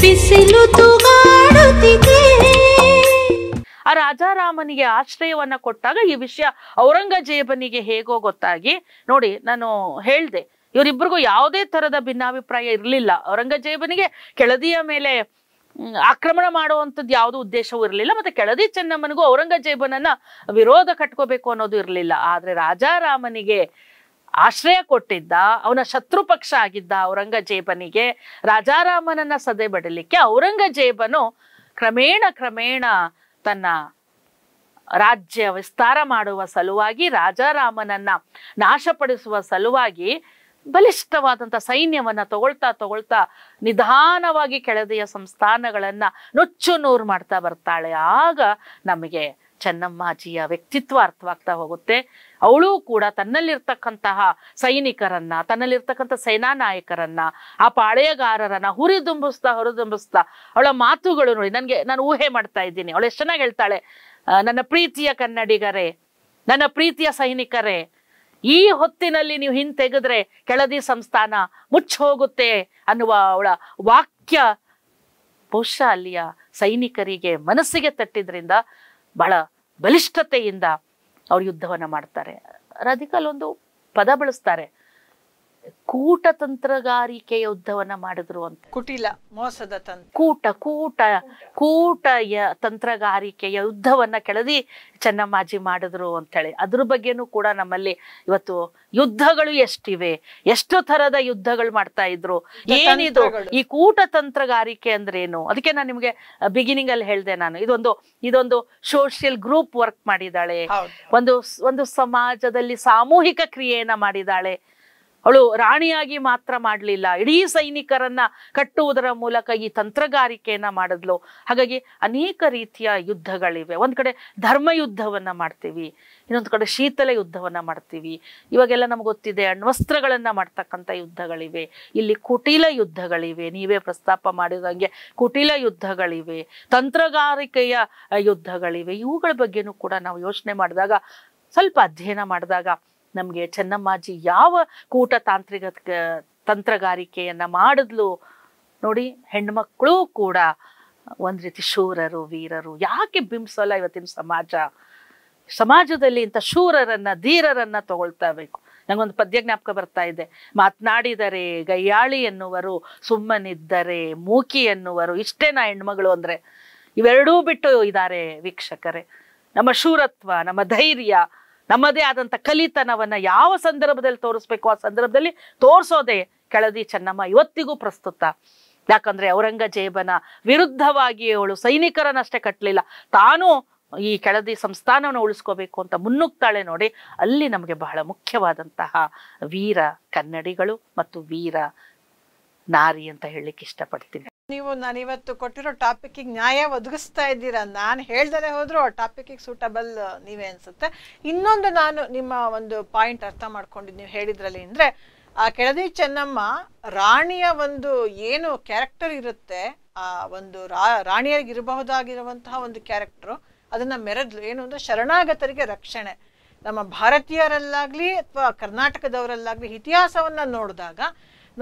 ಬಿಸಿಲು ತು ಆ ರಾಜಾರಾಮನಿಗೆ ಆಶ್ರಯವನ್ನ ಕೊಟ್ಟಾಗ ಈ ವಿಷಯ ಔರಂಗಜೇಬನಿಗೆ ಹೇಗೋ ಗೊತ್ತಾಗಿ ನೋಡಿ ನಾನು ಹೇಳ್ದೆ ಇವರಿಬ್ಬರಿಗೂ ಯಾವುದೇ ತರದ ಭಿನ್ನಾಭಿಪ್ರಾಯ ಇರಲಿಲ್ಲ ಔರಂಗಜೇಬನಿಗೆ ಕೆಳದಿಯ ಮೇಲೆ ಆಕ್ರಮಣ ಮಾಡುವಂಥದ್ದು ಯಾವುದೂ ಉದ್ದೇಶವೂ ಇರಲಿಲ್ಲ ಮತ್ತೆ ಕೆಳದಿ ಚೆನ್ನಮ್ಮನಿಗೂ ಔರಂಗಜೇಬನನ್ನ ವಿರೋಧ ಕಟ್ಕೋಬೇಕು ಅನ್ನೋದು ಇರಲಿಲ್ಲ ಆದ್ರೆ ರಾಜಾರಾಮನಿಗೆ ಆಶ್ರಯ ಕೊಟ್ಟಿದ್ದ ಅವನ ಶತ್ರು ಪಕ್ಷ ಆಗಿದ್ದ ಔರಂಗಜೇಬನಿಗೆ ರಾಜಾರಾಮನನ್ನ ಸದೆ ಬಡಲಿಕ್ಕೆ ಔರಂಗಜೇಬನು ಕ್ರಮೇಣ ಕ್ರಮೇಣ ತನ್ನ ರಾಜ್ಯ ವಿಸ್ತಾರ ಮಾಡುವ ಸಲುವಾಗಿ ರಾಜಾರಾಮನನ್ನ ನಾಶಪಡಿಸುವ ಸಲುವಾಗಿ ಬಲಿಷ್ಠವಾದಂಥ ಸೈನ್ಯವನ್ನು ತಗೊಳ್ತಾ ತಗೊಳ್ತಾ ನಿಧಾನವಾಗಿ ಕೆಳದಿಯ ಸಂಸ್ಥಾನಗಳನ್ನು ನುಚ್ಚು ನೂರು ಮಾಡ್ತಾ ಬರ್ತಾಳೆ ಆಗ ನಮಗೆ ಚೆನ್ನಮ್ಮಾಜಿಯ ವ್ಯಕ್ತಿತ್ವ ಅರ್ಥವಾಗ್ತಾ ಹೋಗುತ್ತೆ ಅವಳು ಕೂಡ ತನ್ನಲ್ಲಿರ್ತಕ್ಕಂತಹ ಸೈನಿಕರನ್ನ ತನ್ನಲ್ಲಿರ್ತಕ್ಕಂಥ ಸೇನಾ ನಾಯಕರನ್ನ ಆ ಪಾಳೆಯಗಾರರನ್ನ ಹುರಿದುಂಬಿಸ್ತಾ ಹೊರದುಂಬಿಸ್ತಾ ಅವಳ ಮಾತುಗಳು ನೋಡಿ ನನಗೆ ನಾನು ಊಹೆ ಮಾಡ್ತಾ ಇದ್ದೀನಿ ಅವಳು ಎಷ್ಟು ಚೆನ್ನಾಗಿ ಹೇಳ್ತಾಳೆ ನನ್ನ ಪ್ರೀತಿಯ ಕನ್ನಡಿಗರೇ ನನ್ನ ಪ್ರೀತಿಯ ಸೈನಿಕರೇ ಈ ಹೊತ್ತಿನಲ್ಲಿ ನೀವು ಹಿಂತೆಗೆದ್ರೆ ಕೆಳದಿ ಸಂಸ್ಥಾನ ಮುಚ್ಚ ಹೋಗುತ್ತೆ ಅನ್ನುವ ಅವಳ ವಾಕ್ಯ ಬಹುಶಃ ಅಲ್ಲಿಯ ಸೈನಿಕರಿಗೆ ಮನಸ್ಸಿಗೆ ತಟ್ಟಿದ್ರಿಂದ ಬಹಳ ಬಲಿಷ್ಠತೆಯಿಂದ ಅವ್ರು ಯುದ್ಧವನ್ನು ಮಾಡ್ತಾರೆ ರಾಧಿಕಾಲ್ ಒಂದು ಪದ ಬಳಸ್ತಾರೆ ಕೂಟ ತಂತ್ರಗಾರಿಕೆಯ ಯುದ್ಧವನ್ನ ಮಾಡಿದ್ರು ಅಂತ ಕುಟಿಲ ಮೋಸದ ತಂತ್ರ ಕೂಟ ಕೂಟ ಕೂಟಯ ತಂತ್ರಗಾರಿಕೆಯ ಯುದ್ಧವನ್ನ ಕೆಳದಿ ಚೆನ್ನಮ್ಮಾಜಿ ಮಾಡಿದ್ರು ಅಂತೇಳಿ ಅದ್ರ ಬಗ್ಗೆನೂ ಕೂಡ ನಮ್ಮಲ್ಲಿ ಇವತ್ತು ಯುದ್ಧಗಳು ಎಷ್ಟಿವೆ ಎಷ್ಟು ತರದ ಯುದ್ಧಗಳು ಮಾಡ್ತಾ ಇದ್ರು ಏನಿದು ಈ ಕೂಟ ತಂತ್ರಗಾರಿಕೆ ಅಂದ್ರೇನು ಅದಕ್ಕೆ ನಾನು ನಿಮ್ಗೆ ಬಿಗಿನಿಂಗ್ ಅಲ್ಲಿ ಹೇಳ್ದೆ ನಾನು ಇದೊಂದು ಇದೊಂದು ಸೋಷಿಯಲ್ ಗ್ರೂಪ್ ವರ್ಕ್ ಮಾಡಿದಾಳೆ ಒಂದು ಒಂದು ಸಮಾಜದಲ್ಲಿ ಸಾಮೂಹಿಕ ಕ್ರಿಯೆಯನ್ನ ಮಾಡಿದಾಳೆ ಅವಳು ರಾಣಿಯಾಗಿ ಮಾತ್ರ ಮಾಡಲಿಲ್ಲ ಇಡೀ ಸೈನಿಕರನ್ನ ಕಟ್ಟುವುದರ ಮೂಲಕ ಈ ತಂತ್ರಗಾರಿಕೆಯನ್ನ ಮಾಡಿದ್ಲು ಹಾಗಾಗಿ ಅನೇಕ ರೀತಿಯ ಯುದ್ಧಗಳಿವೆ ಒಂದ್ ಕಡೆ ಧರ್ಮ ಯುದ್ಧವನ್ನ ಮಾಡ್ತೀವಿ ಇನ್ನೊಂದು ಕಡೆ ಶೀತಲ ಯುದ್ಧವನ್ನ ಮಾಡ್ತೀವಿ ಇವಾಗೆಲ್ಲ ನಮ್ಗೆ ಗೊತ್ತಿದೆ ಅಣ್ವಸ್ತ್ರಗಳನ್ನ ಮಾಡ್ತಕ್ಕಂಥ ಯುದ್ಧಗಳಿವೆ ಇಲ್ಲಿ ಕುಟಿಲ ಯುದ್ಧಗಳಿವೆ ನೀವೇ ಪ್ರಸ್ತಾಪ ಮಾಡಿದಂಗೆ ಕುಟಿಲ ಯುದ್ಧಗಳಿವೆ ತಂತ್ರಗಾರಿಕೆಯ ಯುದ್ಧಗಳಿವೆ ಇವುಗಳ ಬಗ್ಗೆನೂ ಕೂಡ ನಾವು ಯೋಚನೆ ಮಾಡಿದಾಗ ಸ್ವಲ್ಪ ಅಧ್ಯಯನ ಮಾಡಿದಾಗ ನಮಗೆ ಚೆನ್ನಮ್ಮಾಜಿ ಯಾವ ಕೂಟ ತಾಂತ್ರಿಕ ತಂತ್ರಗಾರಿಕೆಯನ್ನು ಮಾಡಿದ್ಲು ನೋಡಿ ಹೆಣ್ಮಕ್ಳು ಕೂಡ ಒಂದು ರೀತಿ ಶೂರರು ವೀರರು ಯಾಕೆ ಬಿಂಬಿಸಲ್ಲ ಇವತ್ತಿನ ಸಮಾಜ ಸಮಾಜದಲ್ಲಿ ಇಂಥ ಶೂರರನ್ನ ಧೀರರನ್ನ ತಗೊಳ್ತಾ ಬೇಕು ನಂಗೊಂದು ಪದ್ಯ ಜ್ಞಾಪಕ ಬರ್ತಾ ಇದೆ ಮಾತನಾಡಿದರೆ ಗಯ್ಯಾಳಿ ಎನ್ನುವರು ಸುಮ್ಮನಿದ್ದರೆ ಮೂಕಿ ಎನ್ನುವರು ನಾ ಹೆಣ್ಮಗಳು ಅಂದರೆ ಇವೆರಡೂ ಬಿಟ್ಟು ಇದ್ದಾರೆ ವೀಕ್ಷಕರೇ ನಮ್ಮ ಶೂರತ್ವ ನಮ್ಮ ಧೈರ್ಯ ನಮ್ಮದೇ ಆದಂಥ ಕಲಿತನವನ್ನ ಯಾವ ಸಂದರ್ಭದಲ್ಲಿ ತೋರಿಸ್ಬೇಕು ಆ ಸಂದರ್ಭದಲ್ಲಿ ತೋರಿಸೋದೇ ಕೆಳದಿ ಚೆನ್ನಮ್ಮ ಇವತ್ತಿಗೂ ಪ್ರಸ್ತುತ ಯಾಕಂದ್ರೆ ಔರಂಗಜೇಬನ ವಿರುದ್ಧವಾಗಿ ಅವಳು ಸೈನಿಕರನ್ನಷ್ಟೇ ಕಟ್ಟಲಿಲ್ಲ ತಾನು ಈ ಕೆಳದಿ ಸಂಸ್ಥಾನವನ್ನು ಉಳಿಸ್ಕೋಬೇಕು ಅಂತ ಮುನ್ನುಗ್ತಾಳೆ ನೋಡಿ ಅಲ್ಲಿ ನಮಗೆ ಬಹಳ ಮುಖ್ಯವಾದಂತಹ ವೀರ ಕನ್ನಡಿಗಳು ಮತ್ತು ವೀರ ನಾರಿ ಅಂತ ಹೇಳಲಿಕ್ಕೆ ಇಷ್ಟಪಡ್ತೀನಿ ನೀವು ನಾನು ಇವತ್ತು ಕೊಟ್ಟಿರೋ ಟಾಪಿಕ್ಗೆ ನ್ಯಾಯ ಒದಗಿಸ್ತಾ ಇದ್ದೀರಾ ನಾನು ಹೇಳ್ದಲೇ ಹೋದರೂ ಆ ಸೂಟಬಲ್ ನೀವೇ ಅನಿಸುತ್ತೆ ಇನ್ನೊಂದು ನಾನು ನಿಮ್ಮ ಒಂದು ಪಾಯಿಂಟ್ ಅರ್ಥ ಮಾಡ್ಕೊಂಡಿದ್ದು ನೀವು ಹೇಳಿದ್ರಲ್ಲಿ ಅಂದರೆ ಆ ಕೆಳದಿ ಚೆನ್ನಮ್ಮ ರಾಣಿಯ ಒಂದು ಏನು ಕ್ಯಾರೆಕ್ಟರ್ ಇರುತ್ತೆ ಆ ಒಂದು ರಾಣಿಯರಿಗೆ ಇರಬಹುದಾಗಿರುವಂತಹ ಒಂದು ಕ್ಯಾರೆಕ್ಟರು ಅದನ್ನು ಮೆರೆದ್ಲು ಏನು ಅಂದರೆ ಶರಣಾಗತರಿಗೆ ರಕ್ಷಣೆ ನಮ್ಮ ಭಾರತೀಯರಲ್ಲಾಗಲಿ ಅಥವಾ ಕರ್ನಾಟಕದವರಲ್ಲಾಗಲಿ ಇತಿಹಾಸವನ್ನು ನೋಡಿದಾಗ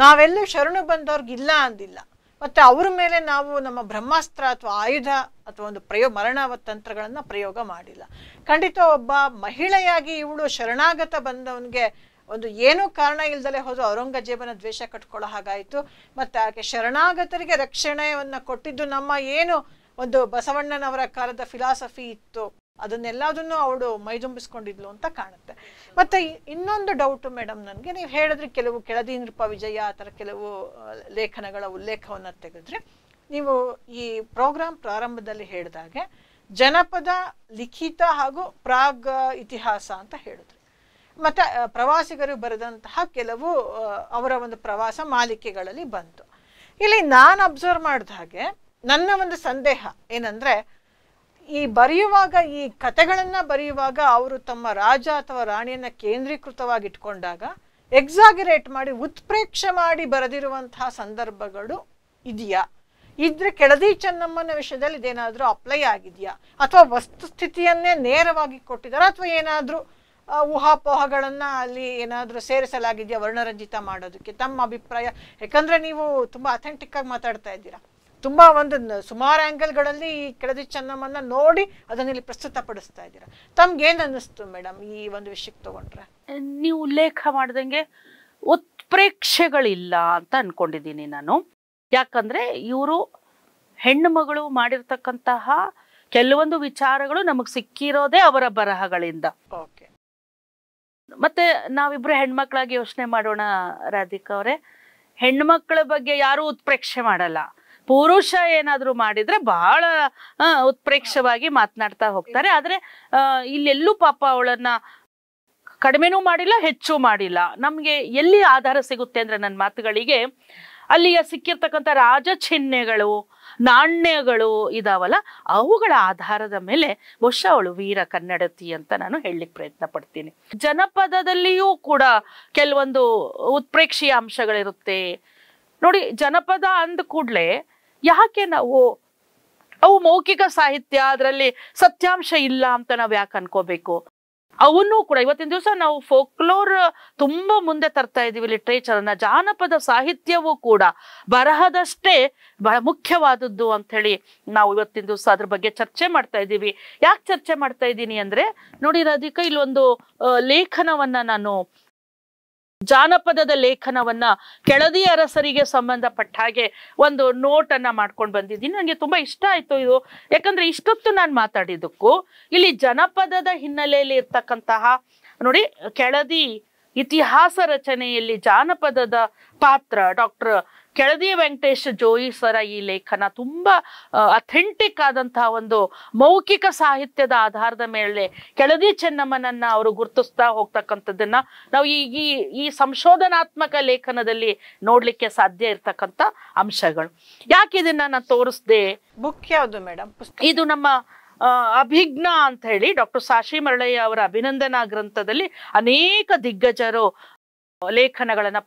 ನಾವೆಲ್ಲೂ ಶರಣು ಬಂದವ್ರಿಗಿಲ್ಲ ಅಂದಿಲ್ಲ ಮತ್ತು ಅವ್ರ ಮೇಲೆ ನಾವು ನಮ್ಮ ಬ್ರಹ್ಮಾಸ್ತ್ರ ಅಥವಾ ಆಯುಧ ಅಥವಾ ಒಂದು ಪ್ರಯೋ ಮರಣ ತಂತ್ರಗಳನ್ನು ಪ್ರಯೋಗ ಮಾಡಿಲ್ಲ ಖಂಡಿತ ಒಬ್ಬ ಮಹಿಳೆಯಾಗಿ ಇವಳು ಶರಣಾಗತ ಬಂದವನಿಗೆ ಒಂದು ಏನೂ ಕಾರಣ ಇಲ್ದಲೇ ಹೋದ ಔರಂಗಜೇಬನ ದ್ವೇಷ ಕಟ್ಕೊಳ್ಳೋ ಹಾಗಾಯಿತು ಮತ್ತು ಆಕೆ ಶರಣಾಗತರಿಗೆ ರಕ್ಷಣೆಯನ್ನು ಕೊಟ್ಟಿದ್ದು ನಮ್ಮ ಏನು ಒಂದು ಬಸವಣ್ಣನವರ ಕಾಲದ ಫಿಲಾಸಫಿ ಇತ್ತು ಅದನ್ನೆಲ್ಲದನ್ನು ಅವಳು ಮೈದುಂಬಿಸ್ಕೊಂಡಿದ್ಲು ಅಂತ ಕಾಣುತ್ತೆ ಮತ್ತೆ ಇನ್ನೊಂದು ಡೌಟ್ ಮೇಡಮ್ ನನಗೆ ನೀವು ಹೇಳಿದ್ರೆ ಕೆಲವು ಕೆಳದಿ ನೃಪ ವಿಜಯ ಆ ಥರ ಕೆಲವು ಲೇಖನಗಳ ಉಲ್ಲೇಖವನ್ನು ತೆಗೆದ್ರೆ ನೀವು ಈ ಪ್ರೋಗ್ರಾಂ ಪ್ರಾರಂಭದಲ್ಲಿ ಹೇಳಿದಾಗೆ ಜನಪದ ಲಿಖಿತ ಹಾಗೂ ಪ್ರಾಗ್ ಇತಿಹಾಸ ಅಂತ ಹೇಳಿದ್ರು ಮತ್ತೆ ಪ್ರವಾಸಿಗರು ಬರೆದಂತಹ ಕೆಲವು ಅವರ ಒಂದು ಪ್ರವಾಸ ಮಾಲಿಕೆಗಳಲ್ಲಿ ಬಂತು ಇಲ್ಲಿ ನಾನು ಅಬ್ಸರ್ವ್ ಮಾಡಿದ ಹಾಗೆ ನನ್ನ ಒಂದು ಸಂದೇಹ ಏನಂದ್ರೆ ಈ ಬರೆಯುವಾಗ ಈ ಕಥೆಗಳನ್ನು ಬರೆಯುವಾಗ ಅವರು ತಮ್ಮ ರಾಜ ಅಥವಾ ರಾಣಿಯನ್ನು ಇಟ್ಕೊಂಡಾಗ ಎಕ್ಸಾಗಿರೇಟ್ ಮಾಡಿ ಉತ್ಪ್ರೇಕ್ಷೆ ಮಾಡಿ ಬರೆದಿರುವಂತಹ ಸಂದರ್ಭಗಳು ಇದೆಯಾ ಇದ್ರೆ ಕೆಳದಿ ಚೆನ್ನಮ್ಮನ ವಿಷಯದಲ್ಲಿ ಇದೇನಾದರೂ ಅಪ್ಲೈ ಆಗಿದೆಯಾ ಅಥವಾ ವಸ್ತುಸ್ಥಿತಿಯನ್ನೇ ನೇರವಾಗಿ ಕೊಟ್ಟಿದ್ದಾರೆ ಅಥವಾ ಏನಾದರೂ ಊಹಾಪೋಹಗಳನ್ನ ಅಲ್ಲಿ ಏನಾದರೂ ಸೇರಿಸಲಾಗಿದೆಯಾ ವರ್ಣರಂಜಿತ ಮಾಡೋದಕ್ಕೆ ತಮ್ಮ ಅಭಿಪ್ರಾಯ ಯಾಕಂದ್ರೆ ನೀವು ತುಂಬಾ ಅಥೆಂಟಿಕ್ ಆಗಿ ಮಾತಾಡ್ತಾ ಇದ್ದೀರಾ ತುಂಬ ಒಂದು ಸುಮಾರು ಆ್ಯಂಗಲ್ಗಳಲ್ಲಿ ಈ ಕೆಳದಿ ಚೆನ್ನಮ್ಮನ್ನ ನೋಡಿ ಅದನ್ನ ಇಲ್ಲಿ ಪ್ರಸ್ತುತಪಡಿಸ್ತಾ ಇದ್ದೀರಾ ತಮ್ಗೇನು ಅನ್ನಿಸ್ತು ಮೇಡಮ್ ಈ ಒಂದು ವಿಷಯಕ್ಕೆ ತಗೊಂಡ್ರೆ ನೀವು ಉಲ್ಲೇಖ ಮಾಡ್ದಂಗೆ ಉತ್ಪ್ರೇಕ್ಷೆಗಳಿಲ್ಲ ಅಂತ ಅನ್ಕೊಂಡಿದ್ದೀನಿ ನಾನು ಯಾಕಂದ್ರೆ ಇವರು ಹೆಣ್ಣು ಮಗಳು ಮಾಡಿರ್ತಕ್ಕಂತಹ ಕೆಲವೊಂದು ವಿಚಾರಗಳು ನಮಗೆ ಸಿಕ್ಕಿರೋದೇ ಅವರ ಬರಹಗಳಿಂದ ಓಕೆ ಮತ್ತೆ ನಾವಿಬ್ರು ಹೆಣ್ಮಕ್ಳಾಗಿ ಯೋಚನೆ ಮಾಡೋಣ ರಾಧಿಕಾ ಅವರೇ ಹೆಣ್ಮಕ್ಳ ಬಗ್ಗೆ ಯಾರು ಉತ್ಪ್ರೇಕ್ಷೆ ಮಾಡಲ್ಲ ಪುರುಷ ಏನಾದ್ರು ಮಾಡಿದ್ರೆ ಬಹಳ ಉತ್ಪ್ರೇಕ್ಷವಾಗಿ ಮಾತನಾಡ್ತಾ ಹೋಗ್ತಾರೆ ಆದ್ರೆ ಇಲ್ಲೆಲ್ಲೂ ಪಾಪ ಅವಳನ್ನ ಕಡಿಮೆನೂ ಮಾಡಿಲ್ಲ ಹೆಚ್ಚು ಮಾಡಿಲ್ಲ ನಮ್ಗೆ ಎಲ್ಲಿ ಆಧಾರ ಸಿಗುತ್ತೆ ಅಂದ್ರೆ ನನ್ನ ಮಾತುಗಳಿಗೆ ಅಲ್ಲಿಯ ಸಿಕ್ಕಿರ್ತಕ್ಕಂಥ ಚಿಹ್ನೆಗಳು ನಾಣ್ಯಗಳು ಇದಾವಲ್ಲ ಅವುಗಳ ಆಧಾರದ ಮೇಲೆ ಬಹುಶಃ ಅವಳು ವೀರ ಕನ್ನಡತಿ ಅಂತ ನಾನು ಹೇಳಲಿಕ್ಕೆ ಪ್ರಯತ್ನ ಪಡ್ತೀನಿ ಜನಪದದಲ್ಲಿಯೂ ಕೂಡ ಕೆಲವೊಂದು ಉತ್ಪ್ರೇಕ್ಷೀಯ ಅಂಶಗಳಿರುತ್ತೆ ನೋಡಿ ಜನಪದ ಅಂದ ಕೂಡಲೇ ಯಾಕೆ ನಾವು ಅವು ಮೌಖಿಕ ಸಾಹಿತ್ಯ ಅದರಲ್ಲಿ ಸತ್ಯಾಂಶ ಇಲ್ಲ ಅಂತ ನಾವು ಯಾಕೆ ಅನ್ಕೋಬೇಕು ಅವನ್ನೂ ಕೂಡ ಇವತ್ತಿನ ದಿವಸ ನಾವು ಫೋಕ್ಲೋರ್ ತುಂಬಾ ಮುಂದೆ ತರ್ತಾ ಇದೀವಿ ಲಿಟ್ರೇಚರ್ ಅನ್ನ ಜಾನಪದ ಸಾಹಿತ್ಯವೂ ಕೂಡ ಬರಹದಷ್ಟೇ ಬಹಳ ಮುಖ್ಯವಾದದ್ದು ಅಂತ ಹೇಳಿ ನಾವು ಇವತ್ತಿನ ದಿವಸ ಅದ್ರ ಬಗ್ಗೆ ಚರ್ಚೆ ಮಾಡ್ತಾ ಇದ್ದೀವಿ ಯಾಕೆ ಚರ್ಚೆ ಮಾಡ್ತಾ ಇದ್ದೀನಿ ಅಂದ್ರೆ ನೋಡಿ ರಾಧಿಕಾ ಇಲ್ಲೊಂದು ಲೇಖನವನ್ನ ನಾನು ಜಾನಪದದ ಲೇಖನವನ್ನ ಕೆಳದಿ ಅರಸರಿಗೆ ಸಂಬಂಧಪಟ್ಟ ಹಾಗೆ ಒಂದು ನೋಟನ್ನ ಮಾಡ್ಕೊಂಡು ಬಂದಿದ್ದೀನಿ ನನಗೆ ತುಂಬಾ ಇಷ್ಟ ಆಯ್ತು ಇದು ಯಾಕಂದ್ರೆ ಇಷ್ಟೊತ್ತು ನಾನು ಮಾತಾಡಿದ್ದಕ್ಕೂ ಇಲ್ಲಿ ಜನಪದದ ಹಿನ್ನೆಲೆಯಲ್ಲಿ ಇರ್ತಕ್ಕಂತಹ ನೋಡಿ ಕೆಳದಿ ಇತಿಹಾಸ ರಚನೆಯಲ್ಲಿ ಜಾನಪದದ ಪಾತ್ರ ಡಾಕ್ಟರ್ ಕೆಳದಿ ವೆಂಕಟೇಶ್ ಜೋಯಿ ಸರ ಈ ಲೇಖನ ತುಂಬ ಅಥೆಂಟಿಕ್ ಆದಂತಹ ಒಂದು ಮೌಖಿಕ ಸಾಹಿತ್ಯದ ಆಧಾರದ ಮೇಲೆ ಕೆಳದಿ ಚೆನ್ನಮ್ಮನನ್ನ ಅವರು ಗುರುತಿಸ್ತಾ ಹೋಗ್ತಕ್ಕಂಥದ್ದನ್ನ ನಾವು ಈಗ ಈ ಸಂಶೋಧನಾತ್ಮಕ ಲೇಖನದಲ್ಲಿ ನೋಡ್ಲಿಕ್ಕೆ ಸಾಧ್ಯ ಇರ್ತಕ್ಕಂಥ ಅಂಶಗಳು ಯಾಕೆ ಇದನ್ನ ನಾನು ತೋರಿಸ್ದೆ ಬುಕ್ ಯಾವುದು ಮೇಡಮ್ ಇದು ನಮ್ಮ ಅಭಿಜ್ಞ ಅಂತ ಹೇಳಿ ಡಾಕ್ಟರ್ ಸಾಶಿ ಮರಳಯ್ಯ ಅವರ ಅಭಿನಂದನಾ ಗ್ರಂಥದಲ್ಲಿ ಅನೇಕ ದಿಗ್ಗಜರು ಲೇಖನಗಳನ್ನು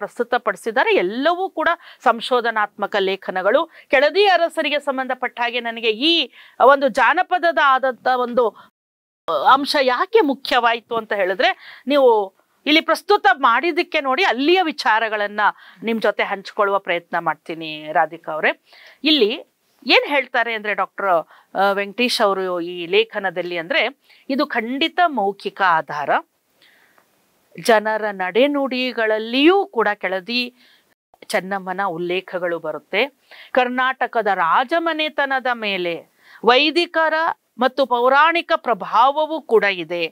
ಪಡಿಸಿದ್ದಾರೆ ಎಲ್ಲವೂ ಕೂಡ ಸಂಶೋಧನಾತ್ಮಕ ಲೇಖನಗಳು ಕೆಳದಿ ಅರಸರಿಗೆ ಸಂಬಂಧಪಟ್ಟ ಹಾಗೆ ನನಗೆ ಈ ಒಂದು ಜಾನಪದದ ಆದಂಥ ಒಂದು ಅಂಶ ಯಾಕೆ ಮುಖ್ಯವಾಯಿತು ಅಂತ ಹೇಳಿದ್ರೆ ನೀವು ಇಲ್ಲಿ ಪ್ರಸ್ತುತ ಮಾಡಿದ್ದಕ್ಕೆ ನೋಡಿ ಅಲ್ಲಿಯ ವಿಚಾರಗಳನ್ನ ನಿಮ್ಮ ಜೊತೆ ಹಂಚಿಕೊಳ್ಳುವ ಪ್ರಯತ್ನ ಮಾಡ್ತೀನಿ ರಾಧಿಕಾ ಅವರೇ ಇಲ್ಲಿ ಏನ್ ಹೇಳ್ತಾರೆ ಅಂದ್ರೆ ಡಾಕ್ಟರ್ ವೆಂಕಟೇಶ್ ಅವರು ಈ ಲೇಖನದಲ್ಲಿ ಅಂದ್ರೆ ಇದು ಖಂಡಿತ ಮೌಖಿಕ ಆಧಾರ ಜನರ ನಡೆನುಡಿಗಳಲ್ಲಿಯೂ ಕೂಡ ಕೆಳದಿ ಚೆನ್ನಮ್ಮನ ಉಲ್ಲೇಖಗಳು ಬರುತ್ತೆ ಕರ್ನಾಟಕದ ರಾಜಮನೆತನದ ಮೇಲೆ ವೈದಿಕರ ಮತ್ತು ಪೌರಾಣಿಕ ಪ್ರಭಾವವೂ ಕೂಡ ಇದೆ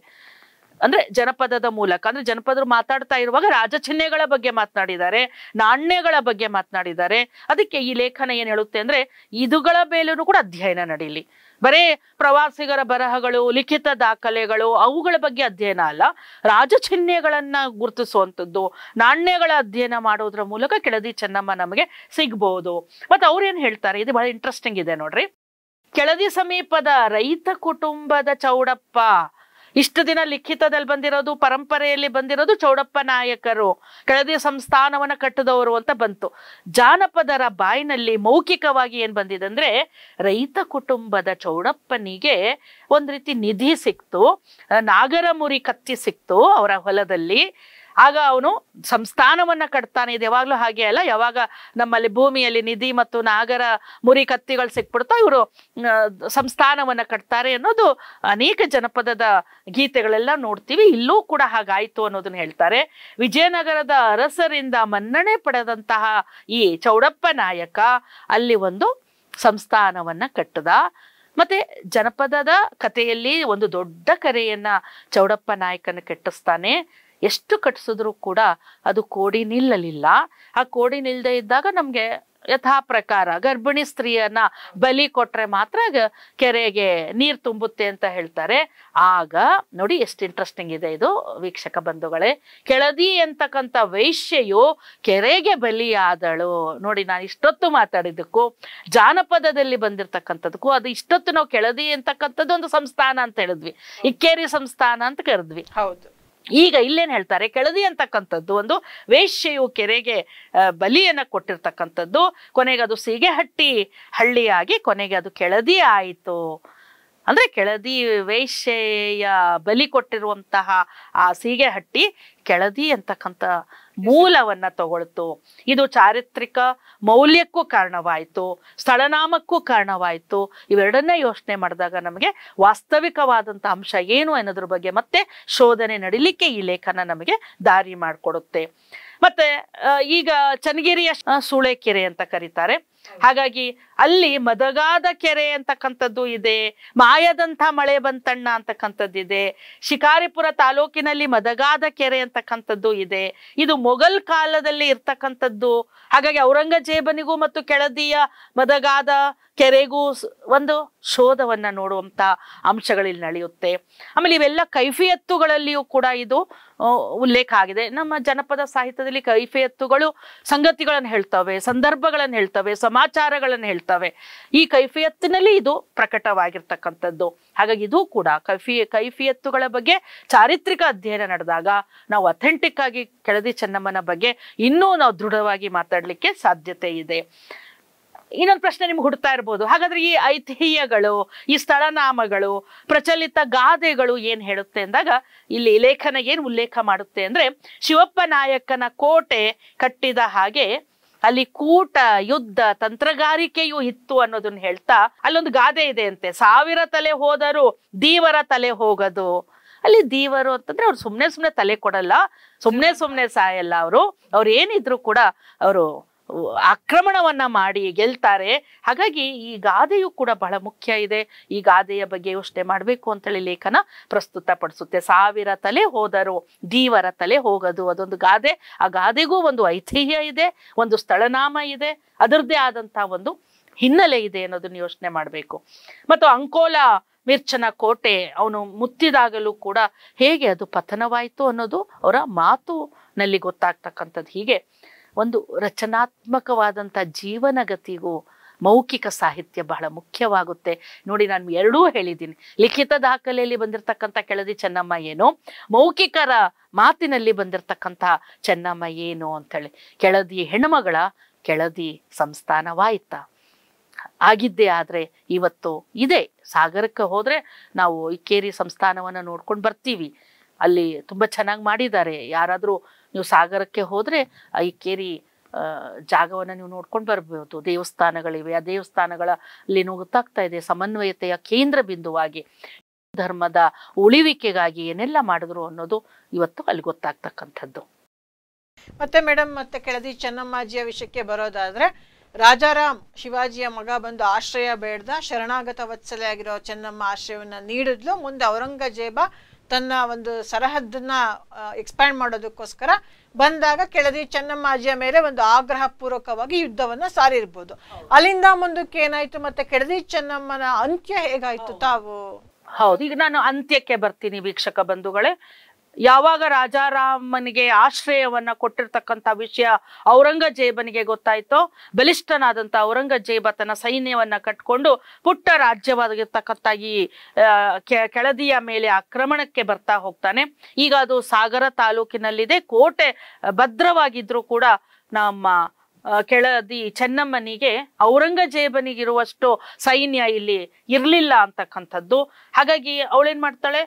ಅಂದ್ರೆ ಜನಪದದ ಮೂಲಕ ಅಂದ್ರೆ ಜನಪದರು ಮಾತಾಡ್ತಾ ಇರುವಾಗ ರಾಜಚಿಹ್ನೆಗಳ ಬಗ್ಗೆ ಮಾತನಾಡಿದ್ದಾರೆ ನಾಣ್ಯಗಳ ಬಗ್ಗೆ ಮಾತನಾಡಿದ್ದಾರೆ ಅದಕ್ಕೆ ಈ ಲೇಖನ ಏನ್ ಹೇಳುತ್ತೆ ಅಂದ್ರೆ ಇದುಗಳ ಮೇಲೂ ಕೂಡ ಅಧ್ಯಯನ ನಡೀಲಿ ಬರೇ ಪ್ರವಾಸಿಗರ ಬರಹಗಳು ಲಿಖಿತ ದಾಖಲೆಗಳು ಅವುಗಳ ಬಗ್ಗೆ ಅಧ್ಯಯನ ಅಲ್ಲ ರಾಜಚಿಹ್ನೆಗಳನ್ನ ಗುರುತಿಸುವಂಥದ್ದು ನಾಣ್ಯಗಳ ಅಧ್ಯಯನ ಮಾಡೋದ್ರ ಮೂಲಕ ಕೆಳದಿ ಚೆನ್ನಮ್ಮ ನಮಗೆ ಸಿಗ್ಬೋದು ಮತ್ತೆ ಅವ್ರೇನು ಹೇಳ್ತಾರೆ ಇದು ಬಹಳ ಇಂಟ್ರೆಸ್ಟಿಂಗ್ ಇದೆ ನೋಡ್ರಿ ಕೆಳದಿ ಸಮೀಪದ ರೈತ ಕುಟುಂಬದ ಚೌಡಪ್ಪ ಇಷ್ಟು ದಿನ ಲಿಖಿತದಲ್ಲಿ ಬಂದಿರೋದು ಪರಂಪರೆಯಲ್ಲಿ ಬಂದಿರೋದು ಚೌಡಪ್ಪ ನಾಯಕರು ಕೆಳದಿ ಸಂಸ್ಥಾನವನ್ನ ಕಟ್ಟಿದವರು ಅಂತ ಬಂತು ಜಾನಪದರ ಬಾಯಿನಲ್ಲಿ ಮೌಖಿಕವಾಗಿ ಏನ್ ಬಂದಿದೆ ಅಂದ್ರೆ ರೈತ ಕುಟುಂಬದ ಚೌಡಪ್ಪನಿಗೆ ಒಂದ್ ರೀತಿ ನಿಧಿ ಸಿಕ್ತು ನಾಗರಮುರಿ ಕತ್ತಿ ಸಿಕ್ತು ಅವರ ಹೊಲದಲ್ಲಿ ಆಗ ಅವನು ಸಂಸ್ಥಾನವನ್ನ ಕಟ್ತಾನೆ ಇದು ಯಾವಾಗ್ಲೂ ಹಾಗೆ ಅಲ್ಲ ಯಾವಾಗ ನಮ್ಮಲ್ಲಿ ಭೂಮಿಯಲ್ಲಿ ನಿಧಿ ಮತ್ತು ನಾಗರ ಮುರಿ ಕತ್ತಿಗಳು ಸಿಕ್ಬಿಡ್ತಾ ಇವರು ಸಂಸ್ಥಾನವನ್ನ ಕಟ್ತಾರೆ ಅನ್ನೋದು ಅನೇಕ ಜನಪದದ ಗೀತೆಗಳೆಲ್ಲ ನೋಡ್ತೀವಿ ಇಲ್ಲೂ ಕೂಡ ಹಾಗಾಯ್ತು ಅನ್ನೋದನ್ನ ಹೇಳ್ತಾರೆ ವಿಜಯನಗರದ ಅರಸರಿಂದ ಮನ್ನಣೆ ಪಡೆದಂತಹ ಈ ಚೌಡಪ್ಪ ನಾಯಕ ಅಲ್ಲಿ ಒಂದು ಸಂಸ್ಥಾನವನ್ನ ಕಟ್ಟದ ಮತ್ತೆ ಜನಪದದ ಕಥೆಯಲ್ಲಿ ಒಂದು ದೊಡ್ಡ ಕರೆಯನ್ನ ಚೌಡಪ್ಪ ನಾಯಕನ ಕೆಟ್ಟಿಸ್ತಾನೆ ಎಷ್ಟು ಕಟ್ಸಿದ್ರು ಕೂಡ ಅದು ಕೋಡಿ ನಿಲ್ಲಲಿಲ್ಲ ಆ ಕೋಡಿ ನಿಲ್ಲದೆ ಇದ್ದಾಗ ನಮಗೆ ಯಥಾ ಪ್ರಕಾರ ಗರ್ಭಿಣಿ ಸ್ತ್ರೀಯನ್ನ ಬಲಿ ಕೊಟ್ರೆ ಮಾತ್ರ ಕೆರೆಗೆ ನೀರು ತುಂಬುತ್ತೆ ಅಂತ ಹೇಳ್ತಾರೆ ಆಗ ನೋಡಿ ಎಷ್ಟು ಇಂಟ್ರೆಸ್ಟಿಂಗ್ ಇದೆ ಇದು ವೀಕ್ಷಕ ಬಂಧುಗಳೇ ಕೆಳದಿ ಅಂತಕ್ಕಂಥ ವೈಶ್ಯೆಯು ಕೆರೆಗೆ ಬಲಿಯಾದಳು ನೋಡಿ ನಾನು ಇಷ್ಟೊತ್ತು ಮಾತಾಡಿದ್ದಕ್ಕೂ ಜಾನಪದದಲ್ಲಿ ಬಂದಿರತಕ್ಕಂಥದಕ್ಕೂ ಅದು ಇಷ್ಟೊತ್ತು ನಾವು ಕೆಳದಿ ಅಂತಕ್ಕಂಥದ್ದು ಒಂದು ಸಂಸ್ಥಾನ ಅಂತ ಹೇಳಿದ್ವಿ ಇಕ್ಕೇರಿ ಸಂಸ್ಥಾನ ಅಂತ ಕರೆದ್ವಿ ಹೌದು ಈಗ ಇಲ್ಲೇನು ಹೇಳ್ತಾರೆ ಕೆಳದಿ ಅಂತಕ್ಕಂಥದ್ದು ಒಂದು ವೇಶ್ಯೆಯು ಕೆರೆಗೆ ಬಲಿಯನ್ನು ಕೊಟ್ಟಿರ್ತಕ್ಕಂಥದ್ದು ಕೊನೆಗೆ ಅದು ಸೀಗೆಹಟ್ಟಿ ಹಳ್ಳಿಯಾಗಿ ಕೊನೆಗೆ ಅದು ಕೆಳದಿ ಆಯಿತು ಅಂದ್ರೆ ಕೆಳದಿ ವೇಶ್ಯೆಯ ಬಲಿ ಕೊಟ್ಟಿರುವಂತಹ ಆ ಸೀಗೆ ಹಟ್ಟಿ ಕೆಳದಿ ಅಂತಕ್ಕಂಥ ಮೂಲವನ್ನ ತಗೊಳ್ತು ಇದು ಚಾರಿತ್ರಿಕ ಮೌಲ್ಯಕ್ಕೂ ಕಾರಣವಾಯಿತು ಸ್ಥಳನಾಮಕ್ಕೂ ಕಾರಣವಾಯಿತು ಇವೆರಡನ್ನೇ ಯೋಚನೆ ಮಾಡಿದಾಗ ನಮಗೆ ವಾಸ್ತವಿಕವಾದಂಥ ಅಂಶ ಏನು ಅನ್ನೋದ್ರ ಬಗ್ಗೆ ಮತ್ತೆ ಶೋಧನೆ ನಡೀಲಿಕ್ಕೆ ಈ ಲೇಖನ ನಮಗೆ ದಾರಿ ಮಾಡಿಕೊಡುತ್ತೆ ಮತ್ತೆ ಈಗ ಚನ್ನಗಿರಿಯ ಸೂಳೆಕೆರೆ ಅಂತ ಕರೀತಾರೆ ಹಾಗಾಗಿ ಅಲ್ಲಿ ಮದಗಾದ ಕೆರೆ ಅಂತಕ್ಕಂಥದ್ದು ಇದೆ ಮಾಯದಂಥ ಮಳೆ ಬಂತಣ್ಣ ಅಂತಕ್ಕಂಥದ್ದಿದೆ ಶಿಕಾರಿಪುರ ತಾಲೂಕಿನಲ್ಲಿ ಮದಗಾದ ಕೆರೆ ಅಂತಕ್ಕಂಥದ್ದು ಇದೆ ಇದು ಮೊಘಲ್ ಕಾಲದಲ್ಲಿ ಇರ್ತಕ್ಕಂಥದ್ದು ಹಾಗಾಗಿ ಔರಂಗಜೇಬನಿಗೂ ಮತ್ತು ಕೆಳದಿಯ ಮದಗಾದ ಕೆರೆಗೂ ಒಂದು ಶೋಧವನ್ನ ನೋಡುವಂತ ಅಂಶಗಳಲ್ಲಿ ನಡೆಯುತ್ತೆ ಆಮೇಲೆ ಇವೆಲ್ಲ ಕೈಫಿಯತ್ತುಗಳಲ್ಲಿಯೂ ಕೂಡ ಇದು ಉಲ್ಲೇಖ ಆಗಿದೆ ನಮ್ಮ ಜನಪದ ಸಾಹಿತ್ಯದಲ್ಲಿ ಕೈಫಿಯತ್ತುಗಳು ಸಂಗತಿಗಳನ್ನು ಹೇಳ್ತವೆ ಸಂದರ್ಭಗಳನ್ನು ಹೇಳ್ತವೆ ಸಮಾಚಾರಗಳನ್ನು ಹೇಳ್ತವೆ ಈ ಕೈಫಿಯತ್ತಿನಲ್ಲಿ ಇದು ಪ್ರಕಟವಾಗಿರ್ತಕ್ಕಂಥದ್ದು ಹಾಗಾಗಿ ಇದು ಕೂಡ ಕೈಫಿ ಕೈಫಿಯತ್ತುಗಳ ಬಗ್ಗೆ ಚಾರಿತ್ರಿಕ ಅಧ್ಯಯನ ನಡೆದಾಗ ನಾವು ಅಥೆಂಟಿಕ್ ಆಗಿ ಕೆಳದಿ ಚೆನ್ನಮ್ಮನ ಬಗ್ಗೆ ಇನ್ನೂ ನಾವು ದೃಢವಾಗಿ ಮಾತಾಡಲಿಕ್ಕೆ ಸಾಧ್ಯತೆ ಇದೆ ಇನ್ನೊಂದು ಪ್ರಶ್ನೆ ನಿಮ್ಗೆ ಹುಡ್ತಾ ಇರ್ಬೋದು ಹಾಗಾದ್ರೆ ಈ ಐತಿಹ್ಯಗಳು ಈ ಸ್ಥಳನಾಮಗಳು ಪ್ರಚಲಿತ ಗಾದೆಗಳು ಏನು ಹೇಳುತ್ತೆ ಅಂದಾಗ ಇಲ್ಲಿ ಲೇಖನ ಏನು ಉಲ್ಲೇಖ ಮಾಡುತ್ತೆ ಅಂದ್ರೆ ಶಿವಪ್ಪ ನಾಯಕನ ಕೋಟೆ ಕಟ್ಟಿದ ಹಾಗೆ ಅಲ್ಲಿ ಕೂಟ ಯುದ್ಧ ತಂತ್ರಗಾರಿಕೆಯೂ ಇತ್ತು ಅನ್ನೋದನ್ನ ಹೇಳ್ತಾ ಅಲ್ಲೊಂದು ಗಾದೆ ಇದೆ ಅಂತೆ ಸಾವಿರ ತಲೆ ಹೋದರು ದೀವರ ತಲೆ ಹೋಗೋದು ಅಲ್ಲಿ ದೀವರು ಅಂತಂದ್ರೆ ಅವ್ರು ಸುಮ್ಮನೆ ಸುಮ್ಮನೆ ತಲೆ ಕೊಡಲ್ಲ ಸುಮ್ಮನೆ ಸುಮ್ಮನೆ ಸಾಯಲ್ಲ ಅವರು ಅವ್ರು ಏನಿದ್ರು ಕೂಡ ಅವರು ಆಕ್ರಮಣವನ್ನ ಮಾಡಿ ಗೆಲ್ತಾರೆ ಹಾಗಾಗಿ ಈ ಗಾದೆಯು ಕೂಡ ಬಹಳ ಮುಖ್ಯ ಇದೆ ಈ ಗಾದೆಯ ಬಗ್ಗೆ ಯೋಚನೆ ಮಾಡಬೇಕು ಅಂತೇಳಿ ಲೇಖನ ಪ್ರಸ್ತುತ ಪಡಿಸುತ್ತೆ ಸಾವಿರ ತಲೆ ಹೋದರು ದೀವರ ತಲೆ ಹೋಗದು ಅದೊಂದು ಗಾದೆ ಆ ಗಾದೆಗೂ ಒಂದು ಐತಿಹ್ಯ ಇದೆ ಒಂದು ಸ್ಥಳನಾಮ ಇದೆ ಅದರದ್ದೇ ಆದಂತಹ ಒಂದು ಹಿನ್ನೆಲೆ ಇದೆ ಅನ್ನೋದನ್ನ ಯೋಚನೆ ಮಾಡಬೇಕು ಮತ್ತು ಅಂಕೋಲ ಮಿರ್ಚನ ಕೋಟೆ ಅವನು ಮುತ್ತಿದಾಗಲೂ ಕೂಡ ಹೇಗೆ ಅದು ಪತನವಾಯಿತು ಅನ್ನೋದು ಅವರ ಮಾತು ನಲ್ಲಿ ಗೊತ್ತಾಗ್ತಕ್ಕಂಥದ್ದು ಹೀಗೆ ಒಂದು ರಚನಾತ್ಮಕವಾದಂಥ ಜೀವನಗತಿಗೂ ಮೌಖಿಕ ಸಾಹಿತ್ಯ ಬಹಳ ಮುಖ್ಯವಾಗುತ್ತೆ ನೋಡಿ ನಾನು ಎರಡೂ ಹೇಳಿದ್ದೀನಿ ಲಿಖಿತ ದಾಖಲೆಯಲ್ಲಿ ಬಂದಿರತಕ್ಕಂಥ ಕೆಳದಿ ಚೆನ್ನಮ್ಮ ಏನು ಮೌಖಿಕರ ಮಾತಿನಲ್ಲಿ ಬಂದಿರತಕ್ಕಂಥ ಚೆನ್ನಮ್ಮ ಏನು ಅಂಥೇಳಿ ಕೆಳದಿ ಹೆಣ್ಮಗಳ ಕೆಳದಿ ಸಂಸ್ಥಾನವಾಯಿತ ಆಗಿದ್ದೆ ಆದರೆ ಇವತ್ತು ಇದೆ ಸಾಗರಕ್ಕೆ ಹೋದರೆ ನಾವು ಇಕ್ಕೇರಿ ಸಂಸ್ಥಾನವನ್ನು ನೋಡ್ಕೊಂಡು ಬರ್ತೀವಿ ಅಲ್ಲಿ ತುಂಬ ಚೆನ್ನಾಗಿ ಮಾಡಿದ್ದಾರೆ ಯಾರಾದರೂ ನೀವು ಸಾಗರಕ್ಕೆ ಹೋದರೆ ಕೇರಿ ಜಾಗವನ್ನು ನೀವು ನೋಡ್ಕೊಂಡು ಬರ್ಬೋದು ದೇವಸ್ಥಾನಗಳಿವೆ ಆ ದೇವಸ್ಥಾನಗಳಲ್ಲಿ ಗೊತ್ತಾಗ್ತಾ ಇದೆ ಸಮನ್ವಯತೆಯ ಕೇಂದ್ರ ಬಿಂದುವಾಗಿ ಧರ್ಮದ ಉಳಿವಿಕೆಗಾಗಿ ಏನೆಲ್ಲ ಮಾಡಿದ್ರು ಅನ್ನೋದು ಇವತ್ತು ಅಲ್ಲಿ ಗೊತ್ತಾಗ್ತಕ್ಕಂಥದ್ದು ಮತ್ತೆ ಮೇಡಮ್ ಮತ್ತೆ ಕೆಳದಿ ಚೆನ್ನಮ್ಮಾಜಿಯ ವಿಷಯಕ್ಕೆ ಬರೋದಾದ್ರೆ ರಾಜಾರಾಮ್ ಶಿವಾಜಿಯ ಮಗ ಬಂದು ಆಶ್ರಯ ಬೇಡ್ದ ಶರಣಾಗತ ಆಗಿರೋ ಚೆನ್ನಮ್ಮ ಆಶ್ರಯವನ್ನು ನೀಡಿದ್ಲು ಮುಂದೆ ಔರಂಗಜೇಬ ತನ್ನ ಒಂದು ಸರಹದ್ದನ್ನ ಎಕ್ಸ್ಪ್ಯಾಂಡ್ ಮಾಡೋದಕ್ಕೋಸ್ಕರ ಬಂದಾಗ ಕೆಳದಿ ಚೆನ್ನಮ್ಮಾಜಿಯ ಮೇಲೆ ಒಂದು ಆಗ್ರಹ ಪೂರ್ವಕವಾಗಿ ಯುದ್ಧವನ್ನ ಸಾರಿರ್ಬೋದು ಅಲ್ಲಿಂದ ಮುಂದಕ್ಕೆ ಏನಾಯ್ತು ಮತ್ತೆ ಕೆಳದಿ ಚೆನ್ನಮ್ಮನ ಅಂತ್ಯ ಹೇಗಾಯ್ತು ತಾವು ಹೌದು ಈಗ ನಾನು ಅಂತ್ಯಕ್ಕೆ ಬರ್ತೀನಿ ವೀಕ್ಷಕ ಬಂಧುಗಳೇ ಯಾವಾಗ ರಾಜಾರಾಮನಿಗೆ ಆಶ್ರಯವನ್ನ ಕೊಟ್ಟಿರ್ತಕ್ಕಂಥ ವಿಷಯ ಔರಂಗಜೇಬನಿಗೆ ಗೊತ್ತಾಯ್ತೋ ಬಲಿಷ್ಠನಾದಂತ ಔರಂಗಜೇಬ ತನ್ನ ಸೈನ್ಯವನ್ನ ಕಟ್ಕೊಂಡು ಪುಟ್ಟ ರಾಜ್ಯವಾಗಿರ್ತಕ್ಕಂತ ಈ ಕೆಳದಿಯ ಮೇಲೆ ಆಕ್ರಮಣಕ್ಕೆ ಬರ್ತಾ ಹೋಗ್ತಾನೆ ಈಗ ಅದು ಸಾಗರ ತಾಲೂಕಿನಲ್ಲಿದೆ ಕೋಟೆ ಭದ್ರವಾಗಿದ್ರು ಕೂಡ ನಮ್ಮ ಕೆಳದಿ ಚೆನ್ನಮ್ಮನಿಗೆ ಔರಂಗಜೇಬನಿಗಿರುವಷ್ಟು ಸೈನ್ಯ ಇಲ್ಲಿ ಇರಲಿಲ್ಲ ಅಂತಕ್ಕಂಥದ್ದು ಹಾಗಾಗಿ ಅವಳೇನ್ ಮಾಡ್ತಾಳೆ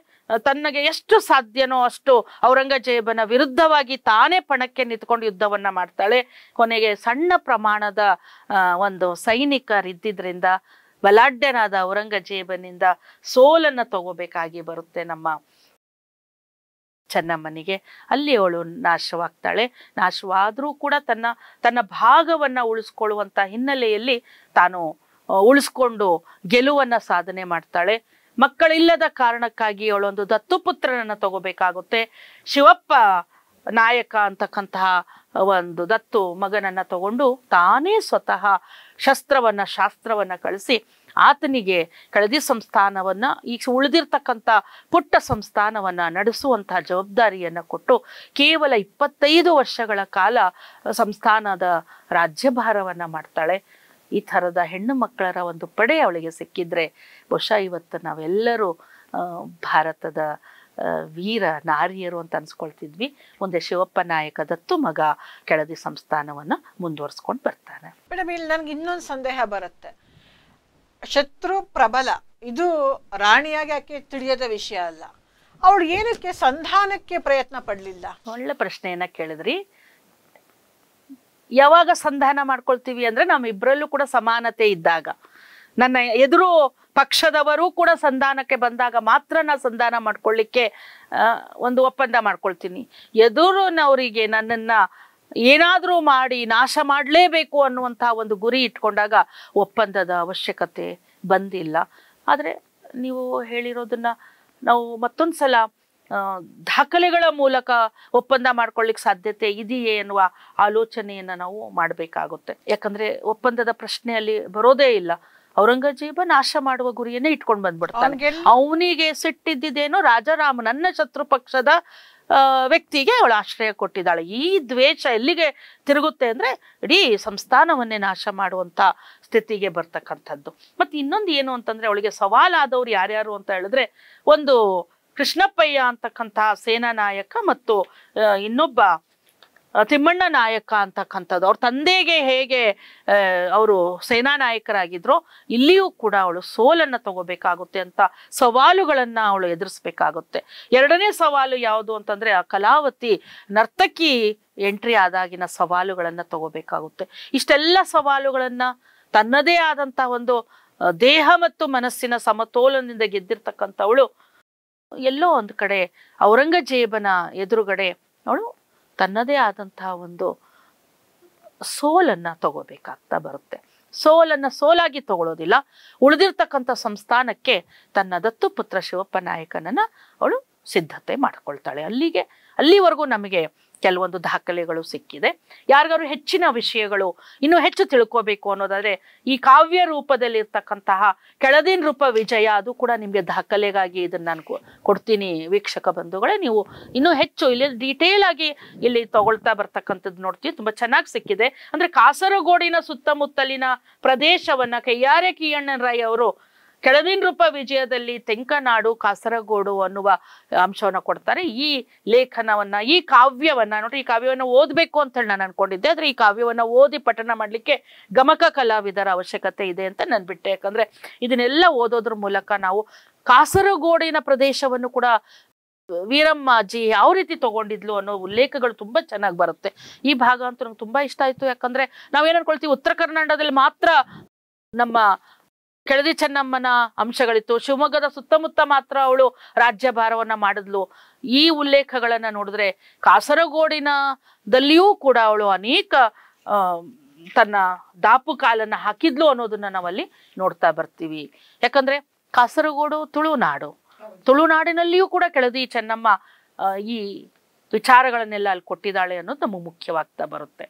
ತನ್ನಗೆ ಎಷ್ಟು ಸಾಧ್ಯನೋ ಅಷ್ಟು ಔರಂಗಜೇಬನ ವಿರುದ್ಧವಾಗಿ ತಾನೇ ಪಣಕ್ಕೆ ನಿಂತ್ಕೊಂಡು ಯುದ್ಧವನ್ನ ಮಾಡ್ತಾಳೆ ಕೊನೆಗೆ ಸಣ್ಣ ಪ್ರಮಾಣದ ಒಂದು ಸೈನಿಕರಿದ್ದಿದ್ರಿಂದ ಬಲಾಢ್ಯನಾದ ಔರಂಗಜೇಬನಿಂದ ಸೋಲನ್ನ ತಗೋಬೇಕಾಗಿ ಬರುತ್ತೆ ನಮ್ಮ ಚೆನ್ನಮ್ಮನಿಗೆ ಅಲ್ಲಿ ಅವಳು ನಾಶವಾಗ್ತಾಳೆ ನಾಶವಾದರೂ ಕೂಡ ತನ್ನ ತನ್ನ ಭಾಗವನ್ನು ಉಳಿಸ್ಕೊಳ್ಳುವಂಥ ಹಿನ್ನೆಲೆಯಲ್ಲಿ ತಾನು ಉಳಿಸ್ಕೊಂಡು ಗೆಲುವನ್ನು ಸಾಧನೆ ಮಾಡ್ತಾಳೆ ಮಕ್ಕಳಿಲ್ಲದ ಕಾರಣಕ್ಕಾಗಿ ಅವಳೊಂದು ದತ್ತುಪುತ್ರನನ್ನು ತಗೋಬೇಕಾಗುತ್ತೆ ಶಿವಪ್ಪ ನಾಯಕ ಅಂತಕ್ಕಂತಹ ಒಂದು ದತ್ತು ಮಗನನ್ನು ತಗೊಂಡು ತಾನೇ ಸ್ವತಃ ಶಸ್ತ್ರವನ್ನು ಶಾಸ್ತ್ರವನ್ನು ಕಳಿಸಿ ಆತನಿಗೆ ಕಳದಿ ಸಂಸ್ಥಾನವನ್ನು ಈ ಉಳಿದಿರ್ತಕ್ಕಂಥ ಪುಟ್ಟ ಸಂಸ್ಥಾನವನ್ನು ನಡೆಸುವಂತಹ ಜವಾಬ್ದಾರಿಯನ್ನು ಕೊಟ್ಟು ಕೇವಲ ಇಪ್ಪತ್ತೈದು ವರ್ಷಗಳ ಕಾಲ ಸಂಸ್ಥಾನದ ರಾಜ್ಯಭಾರವನ್ನು ಮಾಡ್ತಾಳೆ ಈ ಥರದ ಹೆಣ್ಣು ಮಕ್ಕಳರ ಒಂದು ಪಡೆ ಅವಳಿಗೆ ಸಿಕ್ಕಿದ್ರೆ ಬಹುಶಃ ಇವತ್ತು ನಾವೆಲ್ಲರೂ ಭಾರತದ ವೀರ ನಾರಿಯರು ಅಂತ ಅನ್ಸ್ಕೊಳ್ತಿದ್ವಿ ಮುಂದೆ ಶಿವಪ್ಪ ನಾಯಕ ದತ್ತು ಮಗ ಕೆಳದಿ ಸಂಸ್ಥಾನವನ್ನು ಮುಂದುವರ್ಸ್ಕೊಂಡು ಬರ್ತಾನೆ ಮೇಡಮ್ ಇಲ್ಲಿ ನನಗೆ ಇನ್ನೊಂದು ಸಂದೇಹ ಬರುತ್ತೆ ಶತ್ರು ಪ್ರಬಲ ಇದು ರಾಣಿಯಾಗಿ ಆಕೆ ತಿಳಿಯದ ವಿಷಯ ಅಲ್ಲ ಅವಳು ಏನಕ್ಕೆ ಸಂಧಾನಕ್ಕೆ ಪ್ರಯತ್ನ ಪಡ್ಲಿಲ್ಲ ಒಳ್ಳೆ ಪ್ರಶ್ನೆಯನ್ನ ಕೇಳಿದ್ರಿ ಯಾವಾಗ ಸಂಧಾನ ಮಾಡ್ಕೊಳ್ತೀವಿ ಅಂದ್ರೆ ನಮ್ಮಿಬ್ಬರಲ್ಲೂ ಕೂಡ ಸಮಾನತೆ ಇದ್ದಾಗ ನನ್ನ ಎದುರು ಪಕ್ಷದವರು ಕೂಡ ಸಂಧಾನಕ್ಕೆ ಬಂದಾಗ ಮಾತ್ರ ನಾ ಸಂಧಾನ ಮಾಡ್ಕೊಳ್ಳಿಕ್ಕೆ ಒಂದು ಒಪ್ಪಂದ ಮಾಡ್ಕೊಳ್ತೀನಿ ಎದುರಿನವರಿಗೆ ನನ್ನನ್ನು ಏನಾದರೂ ಮಾಡಿ ನಾಶ ಮಾಡಲೇಬೇಕು ಅನ್ನುವಂಥ ಒಂದು ಗುರಿ ಇಟ್ಕೊಂಡಾಗ ಒಪ್ಪಂದದ ಅವಶ್ಯಕತೆ ಬಂದಿಲ್ಲ ಆದರೆ ನೀವು ಹೇಳಿರೋದನ್ನ ನಾವು ಮತ್ತೊಂದು ಸಲ ದಾಖಲೆಗಳ ಮೂಲಕ ಒಪ್ಪಂದ ಮಾಡ್ಕೊಳ್ಳಿಕ್ಕೆ ಸಾಧ್ಯತೆ ಇದೆಯೇ ಎನ್ನುವ ಆಲೋಚನೆಯನ್ನು ನಾವು ಮಾಡಬೇಕಾಗುತ್ತೆ ಯಾಕಂದರೆ ಒಪ್ಪಂದದ ಪ್ರಶ್ನೆಯಲ್ಲಿ ಬರೋದೇ ಇಲ್ಲ ಔರಂಗಜೇಬ ನಾಶ ಮಾಡುವ ಗುರಿಯನ್ನೇ ಇಟ್ಕೊಂಡು ಬಂದ್ಬಿಡ್ತಾನೆ ಅವನಿಗೆ ಸಿಟ್ಟಿದ್ದೇನೋ ರಾಜಾರಾಮ ನನ್ನ ಶತ್ರು ಪಕ್ಷದ ವ್ಯಕ್ತಿಗೆ ಅವಳು ಆಶ್ರಯ ಕೊಟ್ಟಿದ್ದಾಳೆ ಈ ದ್ವೇಷ ಎಲ್ಲಿಗೆ ತಿರುಗುತ್ತೆ ಅಂದ್ರೆ ಇಡೀ ಸಂಸ್ಥಾನವನ್ನೇ ನಾಶ ಮಾಡುವಂತ ಸ್ಥಿತಿಗೆ ಬರ್ತಕ್ಕಂಥದ್ದು ಮತ್ತೆ ಇನ್ನೊಂದು ಏನು ಅಂತಂದ್ರೆ ಅವಳಿಗೆ ಸವಾಲಾದವ್ರು ಯಾರ್ಯಾರು ಅಂತ ಹೇಳಿದ್ರೆ ಒಂದು ಕೃಷ್ಣಪ್ಪಯ್ಯ ಅಂತಕ್ಕಂತಹ ಸೇನಾ ನಾಯಕ ಮತ್ತು ಇನ್ನೊಬ್ಬ ತಿಮ್ಮಣ್ಣ ನಾಯಕ ಅಂತಕ್ಕಂಥದ್ದು ಅವ್ರ ತಂದೆಗೆ ಹೇಗೆ ಅವರು ಸೇನಾ ನಾಯಕರಾಗಿದ್ರು ಇಲ್ಲಿಯೂ ಕೂಡ ಅವಳು ಸೋಲನ್ನು ತಗೋಬೇಕಾಗುತ್ತೆ ಅಂತ ಸವಾಲುಗಳನ್ನು ಅವಳು ಎದುರಿಸ್ಬೇಕಾಗುತ್ತೆ ಎರಡನೇ ಸವಾಲು ಯಾವುದು ಅಂತಂದ್ರೆ ಆ ಕಲಾವತಿ ನರ್ತಕಿ ಎಂಟ್ರಿ ಆದಾಗಿನ ಸವಾಲುಗಳನ್ನು ತಗೋಬೇಕಾಗುತ್ತೆ ಇಷ್ಟೆಲ್ಲ ಸವಾಲುಗಳನ್ನು ತನ್ನದೇ ಆದಂಥ ಒಂದು ದೇಹ ಮತ್ತು ಮನಸ್ಸಿನ ಸಮತೋಲನದಿಂದ ಗೆದ್ದಿರ್ತಕ್ಕಂಥವಳು ಎಲ್ಲೋ ಒಂದು ಕಡೆ ಔರಂಗಜೇಬನ ಎದುರುಗಡೆ ಅವಳು ತನ್ನದೇ ಆದಂತಹ ಒಂದು ಸೋಲನ್ನು ತಗೋಬೇಕಾಗ್ತಾ ಬರುತ್ತೆ ಸೋಲನ್ನು ಸೋಲಾಗಿ ತಗೊಳ್ಳೋದಿಲ್ಲ ಉಳಿದಿರ್ತಕ್ಕಂಥ ಸಂಸ್ಥಾನಕ್ಕೆ ತನ್ನ ಪುತ್ರ ಶಿವಪ್ಪ ನಾಯಕನನ್ನು ಅವಳು ಸಿದ್ಧತೆ ಮಾಡ್ಕೊಳ್ತಾಳೆ ಅಲ್ಲಿಗೆ ಅಲ್ಲಿವರೆಗೂ ನಮಗೆ ಕೆಲವೊಂದು ದಾಖಲೆಗಳು ಸಿಕ್ಕಿದೆ ಯಾರಿಗಾದ್ರು ಹೆಚ್ಚಿನ ವಿಷಯಗಳು ಇನ್ನೂ ಹೆಚ್ಚು ತಿಳ್ಕೋಬೇಕು ಅನ್ನೋದಾದ್ರೆ ಈ ಕಾವ್ಯ ರೂಪದಲ್ಲಿ ಇರ್ತಕ್ಕಂತಹ ಕೆಳದಿನ ರೂಪ ವಿಜಯ ಅದು ಕೂಡ ನಿಮಗೆ ದಾಖಲೆಗಾಗಿ ಇದನ್ನ ನಾನು ಕೊಡ್ತೀನಿ ವೀಕ್ಷಕ ಬಂಧುಗಳೇ ನೀವು ಇನ್ನೂ ಹೆಚ್ಚು ಇಲ್ಲಿ ಡೀಟೇಲ್ ಆಗಿ ಇಲ್ಲಿ ತಗೊಳ್ತಾ ಬರ್ತಕ್ಕಂಥದ್ದು ನೋಡ್ತೀವಿ ತುಂಬಾ ಚೆನ್ನಾಗಿ ಸಿಕ್ಕಿದೆ ಅಂದ್ರೆ ಕಾಸರಗೋಡಿನ ಸುತ್ತಮುತ್ತಲಿನ ಪ್ರದೇಶವನ್ನ ಕೈಯಾರೆ ಕಿಯಣ್ಣನ್ ರಾಯ್ ಅವರು ಕೆಳವಿನ ರೂಪ ವಿಜಯದಲ್ಲಿ ತೆಂಕನಾಡು ಕಾಸರಗೋಡು ಅನ್ನುವ ಅಂಶವನ್ನ ಕೊಡ್ತಾರೆ ಈ ಲೇಖನವನ್ನ ಈ ಕಾವ್ಯವನ್ನ ನೋಡಿ ಈ ಕಾವ್ಯವನ್ನು ಓದಬೇಕು ಅಂತ ಹೇಳಿ ನಾನು ಅನ್ಕೊಂಡಿದ್ದೆ ಆದ್ರೆ ಈ ಕಾವ್ಯವನ್ನ ಓದಿ ಪಠಣ ಮಾಡ್ಲಿಕ್ಕೆ ಗಮಕ ಕಲಾವಿದರ ಅವಶ್ಯಕತೆ ಇದೆ ಅಂತ ನಾನು ಬಿಟ್ಟೆ ಯಾಕಂದ್ರೆ ಇದನ್ನೆಲ್ಲ ಓದೋದ್ರ ಮೂಲಕ ನಾವು ಕಾಸರಗೋಡಿನ ಪ್ರದೇಶವನ್ನು ಕೂಡ ವೀರಮ್ಮಾಜಿ ಯಾವ ರೀತಿ ತಗೊಂಡಿದ್ಲು ಅನ್ನೋ ಉಲ್ಲೇಖಗಳು ತುಂಬಾ ಚೆನ್ನಾಗಿ ಬರುತ್ತೆ ಈ ಭಾಗ ಅಂತೂ ನಂಗೆ ತುಂಬಾ ಇಷ್ಟ ಆಯ್ತು ಯಾಕಂದ್ರೆ ನಾವೇನ್ ಅನ್ಕೊಳ್ತೀವಿ ಉತ್ತರ ಕರ್ನಾಟಕದಲ್ಲಿ ಮಾತ್ರ ನಮ್ಮ ಕೆಳದಿ ಚೆನ್ನಮ್ಮನ ಅಂಶಗಳಿತ್ತು ಶಿವಮೊಗ್ಗದ ಸುತ್ತಮುತ್ತ ಮಾತ್ರ ಅವಳು ರಾಜ್ಯಭಾರವನ್ನ ಮಾಡಿದ್ಲು ಈ ಉಲ್ಲೇಖಗಳನ್ನ ನೋಡಿದ್ರೆ ಕಾಸರಗೋಡಿನದಲ್ಲಿಯೂ ಕೂಡ ಅವಳು ಅನೇಕ ತನ್ನ ದಾಪು ಕಾಲನ್ನ ಹಾಕಿದ್ಲು ಅನ್ನೋದನ್ನ ನಾವಲ್ಲಿ ನೋಡ್ತಾ ಬರ್ತೀವಿ ಯಾಕಂದ್ರೆ ಕಾಸರಗೋಡು ತುಳುನಾಡು ತುಳುನಾಡಿನಲ್ಲಿಯೂ ಕೂಡ ಕೆಳದಿ ಚೆನ್ನಮ್ಮ ಈ ವಿಚಾರಗಳನ್ನೆಲ್ಲ ಅಲ್ಲಿ ಕೊಟ್ಟಿದ್ದಾಳೆ ಅನ್ನೋದು ನಮಗೆ ಮುಖ್ಯವಾಗ್ತಾ ಬರುತ್ತೆ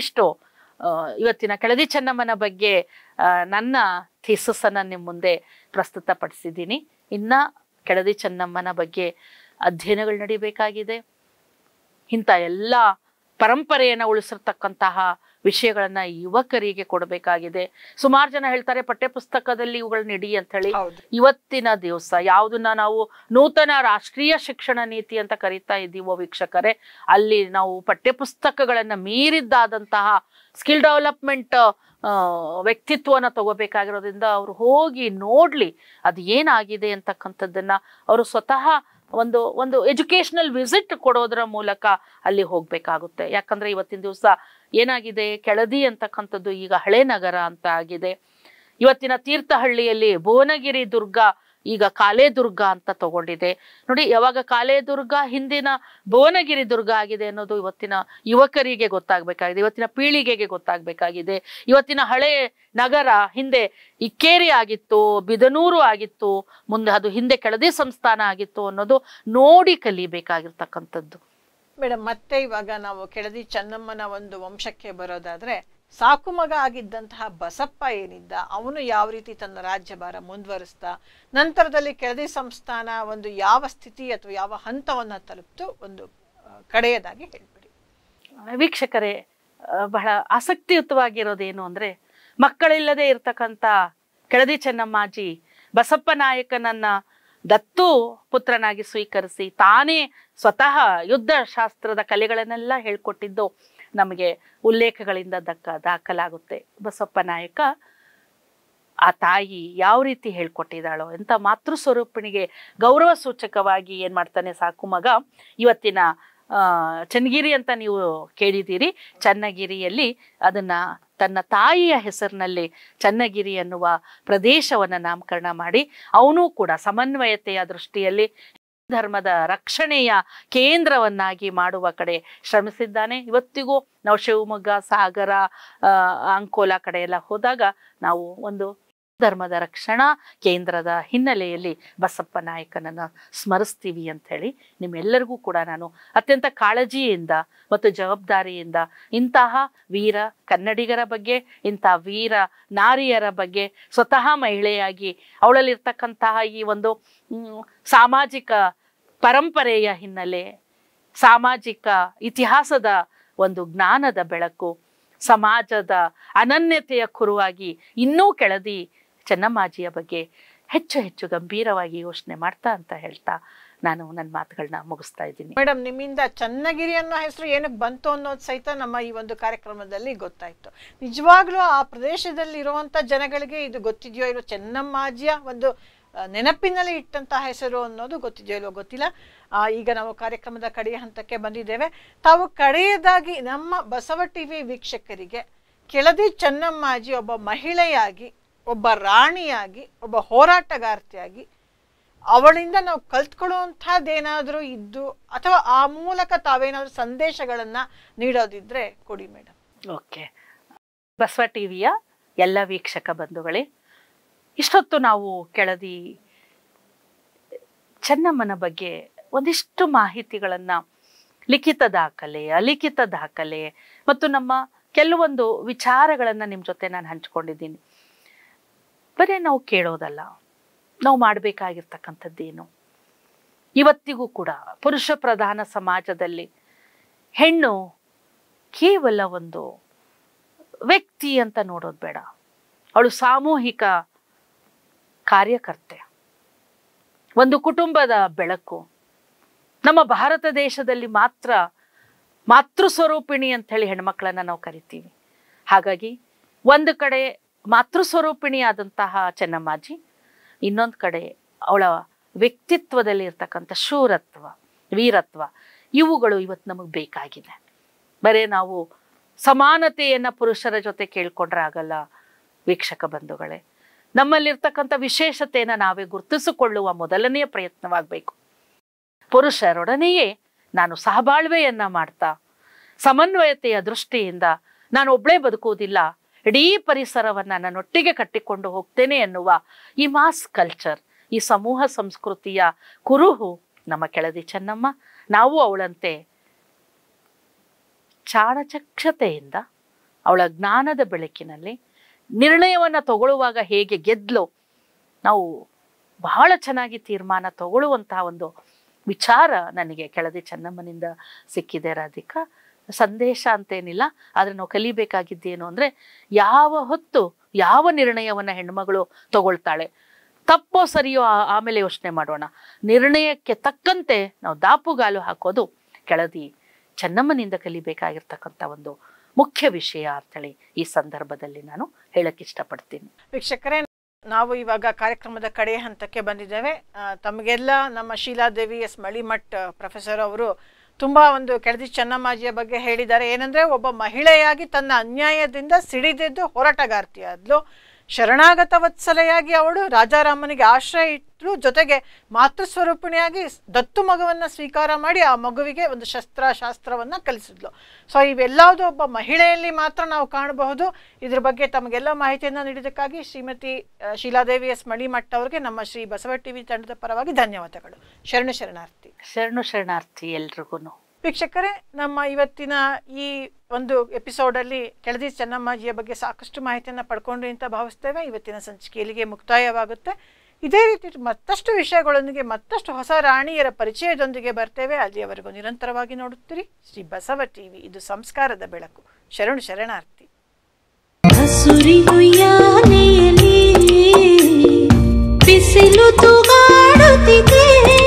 ಇಷ್ಟು ಇವತ್ತಿನ ಕೆಳದಿ ಚೆನ್ನಮ್ಮನ ಬಗ್ಗೆ ನನ್ನ ಅನ್ನ ನಿಮ್ಮ ಮುಂದೆ ಪ್ರಸ್ತುತಪಡಿಸಿದ್ದೀನಿ ಇನ್ನ ಕೆಳದಿ ಚೆನ್ನಮ್ಮನ ಬಗ್ಗೆ ಅಧ್ಯಯನಗಳು ನಡಿಬೇಕಾಗಿದೆ ಇಂಥ ಎಲ್ಲ ಪರಂಪರೆಯನ್ನ ಉಳಿಸಿರ್ತಕ್ಕಂತಹ ವಿಷಯಗಳನ್ನ ಯುವಕರಿಗೆ ಕೊಡಬೇಕಾಗಿದೆ ಸುಮಾರು ಜನ ಹೇಳ್ತಾರೆ ಪಠ್ಯಪುಸ್ತಕದಲ್ಲಿ ಇವುಗಳನ್ನ ಇಡಿ ಅಂತ ಹೇಳಿ ಇವತ್ತಿನ ದಿವಸ ಯಾವುದನ್ನ ನಾವು ನೂತನ ರಾಷ್ಟ್ರೀಯ ಶಿಕ್ಷಣ ನೀತಿ ಅಂತ ಕರಿತಾ ಇದ್ದೀವೋ ವೀಕ್ಷಕರೇ ಅಲ್ಲಿ ನಾವು ಪಠ್ಯಪುಸ್ತಕಗಳನ್ನ ಮೀರಿದ್ದಾದಂತಹ ಸ್ಕಿಲ್ ಡೆವಲಪ್ಮೆಂಟ್ ವ್ಯಕ್ತಿತ್ವನ ತಗೋಬೇಕಾಗಿರೋದ್ರಿಂದ ಅವರು ಹೋಗಿ ನೋಡಲಿ ಅದು ಏನಾಗಿದೆ ಅಂತಕ್ಕಂಥದ್ದನ್ನು ಅವರು ಸ್ವತಃ ಒಂದು ಒಂದು ಎಜುಕೇಷನಲ್ ವಿಸಿಟ್ ಕೊಡೋದ್ರ ಮೂಲಕ ಅಲ್ಲಿ ಹೋಗಬೇಕಾಗುತ್ತೆ ಯಾಕಂದರೆ ಇವತ್ತಿನ ದಿವಸ ಏನಾಗಿದೆ ಕೆಳದಿ ಅಂತಕ್ಕಂಥದ್ದು ಈಗ ಹಳೆ ನಗರ ಅಂತ ಆಗಿದೆ ಇವತ್ತಿನ ತೀರ್ಥಹಳ್ಳಿಯಲ್ಲಿ ಭುವನಗಿರಿ ದುರ್ಗ ಈಗ ಕಾಲೇದುರ್ಗ ಅಂತ ತಗೊಂಡಿದೆ ನೋಡಿ ಯಾವಾಗ ಕಾಲೇದುರ್ಗ ಹಿಂದಿನ ಭುವನಗಿರಿ ದುರ್ಗ ಆಗಿದೆ ಅನ್ನೋದು ಇವತ್ತಿನ ಯುವಕರಿಗೆ ಗೊತ್ತಾಗಬೇಕಾಗಿದೆ ಇವತ್ತಿನ ಪೀಳಿಗೆಗೆ ಗೊತ್ತಾಗಬೇಕಾಗಿದೆ ಇವತ್ತಿನ ಹಳೆ ನಗರ ಹಿಂದೆ ಇಕ್ಕೇರಿ ಆಗಿತ್ತು ಬಿದನೂರು ಆಗಿತ್ತು ಮುಂದೆ ಅದು ಹಿಂದೆ ಕೆಳದಿ ಸಂಸ್ಥಾನ ಆಗಿತ್ತು ಅನ್ನೋದು ನೋಡಿ ಕಲಿಬೇಕಾಗಿರ್ತಕ್ಕಂಥದ್ದು ಮೇಡಮ್ ಮತ್ತೆ ಇವಾಗ ನಾವು ಕೆಳದಿ ಚೆನ್ನಮ್ಮನ ಒಂದು ವಂಶಕ್ಕೆ ಬರೋದಾದ್ರೆ ಸಾಕು ಮಗ ಆಗಿದ್ದಂತಹ ಬಸಪ್ಪ ಏನಿದ್ದ ಅವನು ಯಾವ ರೀತಿ ತನ್ನ ರಾಜ್ಯಭಾರ ಮುಂದುವರಿಸ್ತಾ ನಂತರದಲ್ಲಿ ಕೆಳದಿ ಸಂಸ್ಥಾನ ಒಂದು ಯಾವ ಸ್ಥಿತಿ ಅಥವಾ ಯಾವ ಹಂತವನ್ನು ತಲುಪ್ತು ಒಂದು ಕಡೆಯದಾಗಿ ಹೇಳ್ಬಿಡಿ ವೀಕ್ಷಕರೇ ಬಹಳ ಆಸಕ್ತಿಯುತವಾಗಿರೋದೇನು ಅಂದರೆ ಮಕ್ಕಳಿಲ್ಲದೆ ಇರತಕ್ಕಂಥ ಕೆಳದಿ ಚೆನ್ನಮ್ಮಾಜಿ ಬಸಪ್ಪ ನಾಯಕನನ್ನ ದತ್ತು ಪುತ್ರನಾಗಿ ಸ್ವೀಕರಿಸಿ ತಾನೇ ಸ್ವತಃ ಯುದ್ಧ ಶಾಸ್ತ್ರದ ಕಲೆಗಳನ್ನೆಲ್ಲ ಹೇಳ್ಕೊಟ್ಟಿದ್ದು ನಮಗೆ ಉಲ್ಲೇಖಗಳಿಂದ ದಕ್ಕ ದಾಖಲಾಗುತ್ತೆ ಬಸಪ್ಪ ನಾಯಕ ಆ ತಾಯಿ ಯಾವ ರೀತಿ ಹೇಳ್ಕೊಟ್ಟಿದ್ದಾಳೋ ಎಂಥ ಮಾತೃ ಸ್ವರೂಪಣಿಗೆ ಗೌರವ ಸೂಚಕವಾಗಿ ಏನು ಮಾಡ್ತಾನೆ ಸಾಕು ಮಗ ಇವತ್ತಿನ ಚನ್ನಗಿರಿ ಅಂತ ನೀವು ಕೇಳಿದ್ದೀರಿ ಚನ್ನಗಿರಿಯಲ್ಲಿ ಅದನ್ನು ತನ್ನ ತಾಯಿಯ ಹೆಸರಿನಲ್ಲಿ ಚನ್ನಗಿರಿ ಅನ್ನುವ ಪ್ರದೇಶವನ್ನು ನಾಮಕರಣ ಮಾಡಿ ಅವನು ಕೂಡ ಸಮನ್ವಯತೆಯ ದೃಷ್ಟಿಯಲ್ಲಿ ಧರ್ಮದ ರಕ್ಷಣೆಯ ಕೇಂದ್ರವನ್ನಾಗಿ ಮಾಡುವ ಕಡೆ ಶ್ರಮಿಸಿದ್ದಾನೆ ಇವತ್ತಿಗೂ ನಾವು ಶಿವಮೊಗ್ಗ ಸಾಗರ ಅಂಕೋಲಾ ಕಡೆ ಎಲ್ಲ ಹೋದಾಗ ನಾವು ಒಂದು ಧರ್ಮದ ರಕ್ಷಣಾ ಕೇಂದ್ರದ ಹಿನ್ನೆಲೆಯಲ್ಲಿ ಬಸಪ್ಪ ನಾಯಕನನ್ನು ಸ್ಮರಿಸ್ತೀವಿ ಅಂತ ಹೇಳಿ ನಿಮ್ಮೆಲ್ಲರಿಗೂ ಕೂಡ ನಾನು ಅತ್ಯಂತ ಕಾಳಜಿಯಿಂದ ಮತ್ತು ಜವಾಬ್ದಾರಿಯಿಂದ ಇಂತಹ ವೀರ ಕನ್ನಡಿಗರ ಬಗ್ಗೆ ಇಂತಹ ವೀರ ನಾರಿಯರ ಬಗ್ಗೆ ಸ್ವತಃ ಮಹಿಳೆಯಾಗಿ ಅವಳಲ್ಲಿರ್ತಕ್ಕಂತಹ ಈ ಒಂದು ಸಾಮಾಜಿಕ ಪರಂಪರೆಯ ಹಿನ್ನೆಲೆ ಸಾಮಾಜಿಕ ಇತಿಹಾಸದ ಒಂದು ಜ್ಞಾನದ ಬೆಳಕು ಸಮಾಜದ ಅನನ್ಯತೆಯ ಕುರುವಾಗಿ ಇನ್ನೂ ಕೆಳದಿ ಚೆನ್ನಮ್ಮಾಜಿಯ ಬಗ್ಗೆ ಹೆಚ್ಚು ಹೆಚ್ಚು ಗಂಭೀರವಾಗಿ ಯೋಚನೆ ಮಾಡ್ತಾ ಅಂತ ಹೇಳ್ತಾ ನಾನು ನನ್ನ ಮಾತುಗಳನ್ನ ಮುಗಿಸ್ತಾ ಇದ್ದೀನಿ ಮೇಡಮ್ ನಿಮ್ಮಿಂದ ಚನ್ನಗಿರಿ ಅನ್ನೋ ಹೆಸರು ಏನಕ್ಕೆ ಬಂತು ಅನ್ನೋದು ಸಹಿತ ನಮ್ಮ ಈ ಒಂದು ಕಾರ್ಯಕ್ರಮದಲ್ಲಿ ಗೊತ್ತಾಯ್ತು ನಿಜವಾಗ್ಲೂ ಆ ಪ್ರದೇಶದಲ್ಲಿ ಇರುವಂತ ಜನಗಳಿಗೆ ಇದು ಗೊತ್ತಿದೆಯೋ ಇಲ್ಲೋ ಚೆನ್ನಮ್ಮಾಜಿಯ ಒಂದು ನೆನಪಿನಲ್ಲಿ ಇಟ್ಟಂತಹ ಹೆಸರು ಅನ್ನೋದು ಗೊತ್ತಿದೆಯೋ ಇಲ್ಲೋ ಗೊತ್ತಿಲ್ಲ ಈಗ ನಾವು ಕಾರ್ಯಕ್ರಮದ ಕಡೆಯ ಹಂತಕ್ಕೆ ಬಂದಿದ್ದೇವೆ ತಾವು ಕಡೆಯದಾಗಿ ನಮ್ಮ ಬಸವ ಟಿವಿ ವೀಕ್ಷಕರಿಗೆ ಕೆಳದಿ ಚೆನ್ನಮ್ಮಾಜಿ ಒಬ್ಬ ಮಹಿಳೆಯಾಗಿ ಒಬ್ಬ ರಾಣಿಯಾಗಿ ಒಬ್ಬ ಹೋರಾಟಗಾರ್ತಿಯಾಗಿ ಅವಳಿಂದ ನಾವು ಕಲ್ತ್ಕೊಳ್ಳುವಂಥದ್ದೇನಾದರೂ ಇದ್ದು ಅಥವಾ ಆ ಮೂಲಕ ತಾವೇನಾದರೂ ಸಂದೇಶಗಳನ್ನು ನೀಡೋದಿದ್ರೆ ಕೊಡಿ ಮೇಡಮ್ ಓಕೆ ಬಸವ ಟಿವಿಯ ಎಲ್ಲ ವೀಕ್ಷಕ ಬಂಧುಗಳೇ ಇಷ್ಟೊತ್ತು ನಾವು ಕೆಳದಿ ಚೆನ್ನಮ್ಮನ ಬಗ್ಗೆ ಒಂದಿಷ್ಟು ಮಾಹಿತಿಗಳನ್ನು ಲಿಖಿತ ದಾಖಲೆ ಅಲಿಖಿತ ದಾಖಲೆ ಮತ್ತು ನಮ್ಮ ಕೆಲವೊಂದು ವಿಚಾರಗಳನ್ನು ನಿಮ್ಮ ಜೊತೆ ನಾನು ಹಂಚ್ಕೊಂಡಿದ್ದೀನಿ ಬರೀ ನಾವು ಕೇಳೋದಲ್ಲ ನಾವು ಮಾಡಬೇಕಾಗಿರ್ತಕ್ಕಂಥದ್ದೇನು ಇವತ್ತಿಗೂ ಕೂಡ ಪುರುಷ ಪ್ರಧಾನ ಸಮಾಜದಲ್ಲಿ ಹೆಣ್ಣು ಕೇವಲ ಒಂದು ವ್ಯಕ್ತಿ ಅಂತ ನೋಡೋದು ಬೇಡ ಅವಳು ಸಾಮೂಹಿಕ ಕಾರ್ಯಕರ್ತೆ ಒಂದು ಕುಟುಂಬದ ಬೆಳಕು ನಮ್ಮ ಭಾರತ ದೇಶದಲ್ಲಿ ಮಾತ್ರ ಮಾತೃ ಸ್ವರೂಪಿಣಿ ಅಂತ ಹೇಳಿ ನಾವು ಕರಿತೀವಿ ಹಾಗಾಗಿ ಒಂದು ಕಡೆ ಮಾತೃ ಸ್ವರೂಪಿಣಿಯಾದಂತಹ ಚೆನ್ನಮ್ಮಾಜಿ ಇನ್ನೊಂದು ಕಡೆ ಅವಳ ವ್ಯಕ್ತಿತ್ವದಲ್ಲಿ ಇರ್ತಕ್ಕಂಥ ಶೂರತ್ವ ವೀರತ್ವ ಇವುಗಳು ಇವತ್ತು ನಮಗೆ ಬೇಕಾಗಿದೆ ಬರೇ ನಾವು ಸಮಾನತೆಯನ್ನು ಪುರುಷರ ಜೊತೆ ಕೇಳ್ಕೊಂಡ್ರೆ ಆಗಲ್ಲ ವೀಕ್ಷಕ ಬಂಧುಗಳೇ ನಮ್ಮಲ್ಲಿರ್ತಕ್ಕಂಥ ವಿಶೇಷತೆಯನ್ನು ನಾವೇ ಗುರುತಿಸಿಕೊಳ್ಳುವ ಮೊದಲನೆಯ ಪ್ರಯತ್ನವಾಗಬೇಕು ಪುರುಷರೊಡನೆಯೇ ನಾನು ಸಹಬಾಳ್ವೆಯನ್ನು ಮಾಡ್ತಾ ಸಮನ್ವಯತೆಯ ದೃಷ್ಟಿಯಿಂದ ನಾನು ಒಬ್ಬಳೇ ಬದುಕುವುದಿಲ್ಲ ಇಡೀ ಪರಿಸರವನ್ನ ನನ್ನೊಟ್ಟಿಗೆ ಕಟ್ಟಿಕೊಂಡು ಹೋಗ್ತೇನೆ ಎನ್ನುವ ಈ ಮಾಸ್ ಕಲ್ಚರ್ ಈ ಸಮೂಹ ಸಂಸ್ಕೃತಿಯ ಕುರುಹು ನಮ್ಮ ಕೆಳದಿ ಚೆನ್ನಮ್ಮ ನಾವು ಅವಳಂತೆ ಚಾಣಚಕ್ಷತೆಯಿಂದ ಅವಳ ಜ್ಞಾನದ ಬೆಳಕಿನಲ್ಲಿ ನಿರ್ಣಯವನ್ನು ತಗೊಳ್ಳುವಾಗ ಹೇಗೆ ಗೆದ್ಲು ನಾವು ಬಹಳ ಚೆನ್ನಾಗಿ ತೀರ್ಮಾನ ತಗೊಳ್ಳುವಂತಹ ಒಂದು ವಿಚಾರ ನನಗೆ ಕೆಳದಿ ಚೆನ್ನಮ್ಮನಿಂದ ಸಿಕ್ಕಿದೆ ರಾಧಿಕಾ ಸಂದೇಶ ಅಂತೇನಿಲ್ಲ ಆದರೆ ನಾವು ಕಲಿಬೇಕಾಗಿದ್ದೇನು ಅಂದರೆ ಯಾವ ಹೊತ್ತು ಯಾವ ನಿರ್ಣಯವನ್ನ ಹೆಣ್ಮಗಳು ತಗೊಳ್ತಾಳೆ ತಪ್ಪೋ ಸರಿಯೋ ಆಮೇಲೆ ಯೋಚನೆ ಮಾಡೋಣ ನಿರ್ಣಯಕ್ಕೆ ತಕ್ಕಂತೆ ನಾವು ದಾಪುಗಾಲು ಹಾಕೋದು ಕೆಳದಿ ಚೆನ್ನಮ್ಮನಿಂದ ಕಲಿಬೇಕಾಗಿರ್ತಕ್ಕಂಥ ಒಂದು ಮುಖ್ಯ ವಿಷಯ ಅಂತೇಳಿ ಈ ಸಂದರ್ಭದಲ್ಲಿ ನಾನು ಹೇಳಕ್ಕೆ ಇಷ್ಟಪಡ್ತೀನಿ ವೀಕ್ಷಕರೇ ನಾವು ಇವಾಗ ಕಾರ್ಯಕ್ರಮದ ಕಡೆಯ ಹಂತಕ್ಕೆ ಬಂದಿದ್ದೇವೆ ತಮಗೆಲ್ಲ ನಮ್ಮ ಶೀಲಾದೇವಿ ಎಸ್ ಮಳಿಮಠ್ ಪ್ರೊಫೆಸರ್ ಅವರು ತುಂಬ ಒಂದು ಕೆಳದಿ ಚೆನ್ನಮ್ಮಾಜಿಯ ಬಗ್ಗೆ ಹೇಳಿದ್ದಾರೆ ಏನಂದರೆ ಒಬ್ಬ ಮಹಿಳೆಯಾಗಿ ತನ್ನ ಅನ್ಯಾಯದಿಂದ ಸಿಡಿದೆದ್ದು ಹೋರಾಟಗಾರ್ತಿಯಾದ್ಲು ಶರಣಾಗತ ವತ್ಸಲೆಯಾಗಿ ಅವಳು ರಾಜಾರಾಮನಿಗೆ ಆಶ್ರಯ ಇಟ್ಟರು ಜೊತೆಗೆ ಮಾತೃಸ್ವರೂಪಿಣಿಯಾಗಿ ದತ್ತು ಮಗುವನ್ನು ಸ್ವೀಕಾರ ಮಾಡಿ ಆ ಮಗುವಿಗೆ ಒಂದು ಶಸ್ತ್ರಶಾಸ್ತ್ರವನ್ನು ಕಲಿಸಿದ್ಲು ಸೊ ಇವೆಲ್ಲದೂ ಒಬ್ಬ ಮಹಿಳೆಯಲ್ಲಿ ಮಾತ್ರ ನಾವು ಕಾಣಬಹುದು ಇದ್ರ ಬಗ್ಗೆ ತಮಗೆಲ್ಲ ಮಾಹಿತಿಯನ್ನು ನೀಡಿದ್ದಕ್ಕಾಗಿ ಶ್ರೀಮತಿ ಶೀಲಾದೇವಿ ಎಸ್ ಮಳಿಮಠ ಅವರಿಗೆ ನಮ್ಮ ಶ್ರೀ ಬಸವ ಟಿವಿ ತಂಡದ ಪರವಾಗಿ ಧನ್ಯವಾದಗಳು ಶರಣು ಶರಣಾರ್ಥಿ ಶರಣು ಶರಣಾರ್ಥಿ ಎಲ್ರಿಗೂ ವೀಕ್ಷಕರೇ ನಮ್ಮ ಇವತ್ತಿನ ಈ ಒಂದು ಎಪಿಸೋಡಲ್ಲಿ ಕೆಳದಿ ಚೆನ್ನಮ್ಮಾಜಿಯ ಬಗ್ಗೆ ಸಾಕಷ್ಟು ಮಾಹಿತಿಯನ್ನು ಪಡ್ಕೊಂಡ್ರಿ ಅಂತ ಭಾವಿಸ್ತೇವೆ ಇವತ್ತಿನ ಸಂಚಿಕೆ ಇಲ್ಲಿಗೆ ಮುಕ್ತಾಯವಾಗುತ್ತೆ ಇದೇ ರೀತಿ ಮತ್ತಷ್ಟು ವಿಷಯಗಳೊಂದಿಗೆ ಮತ್ತಷ್ಟು ಹೊಸ ರಾಣಿಯರ ಪರಿಚಯದೊಂದಿಗೆ ಬರ್ತೇವೆ ಅಲ್ಲಿಯವರೆಗೂ ನಿರಂತರವಾಗಿ ನೋಡುತ್ತೀರಿ ಶ್ರೀ ಬಸವ ಟಿವಿ ಇದು ಸಂಸ್ಕಾರದ ಬೆಳಕು ಶರಣು ಶರಣಾರ್ಥಿ ಬಿಸಿಲು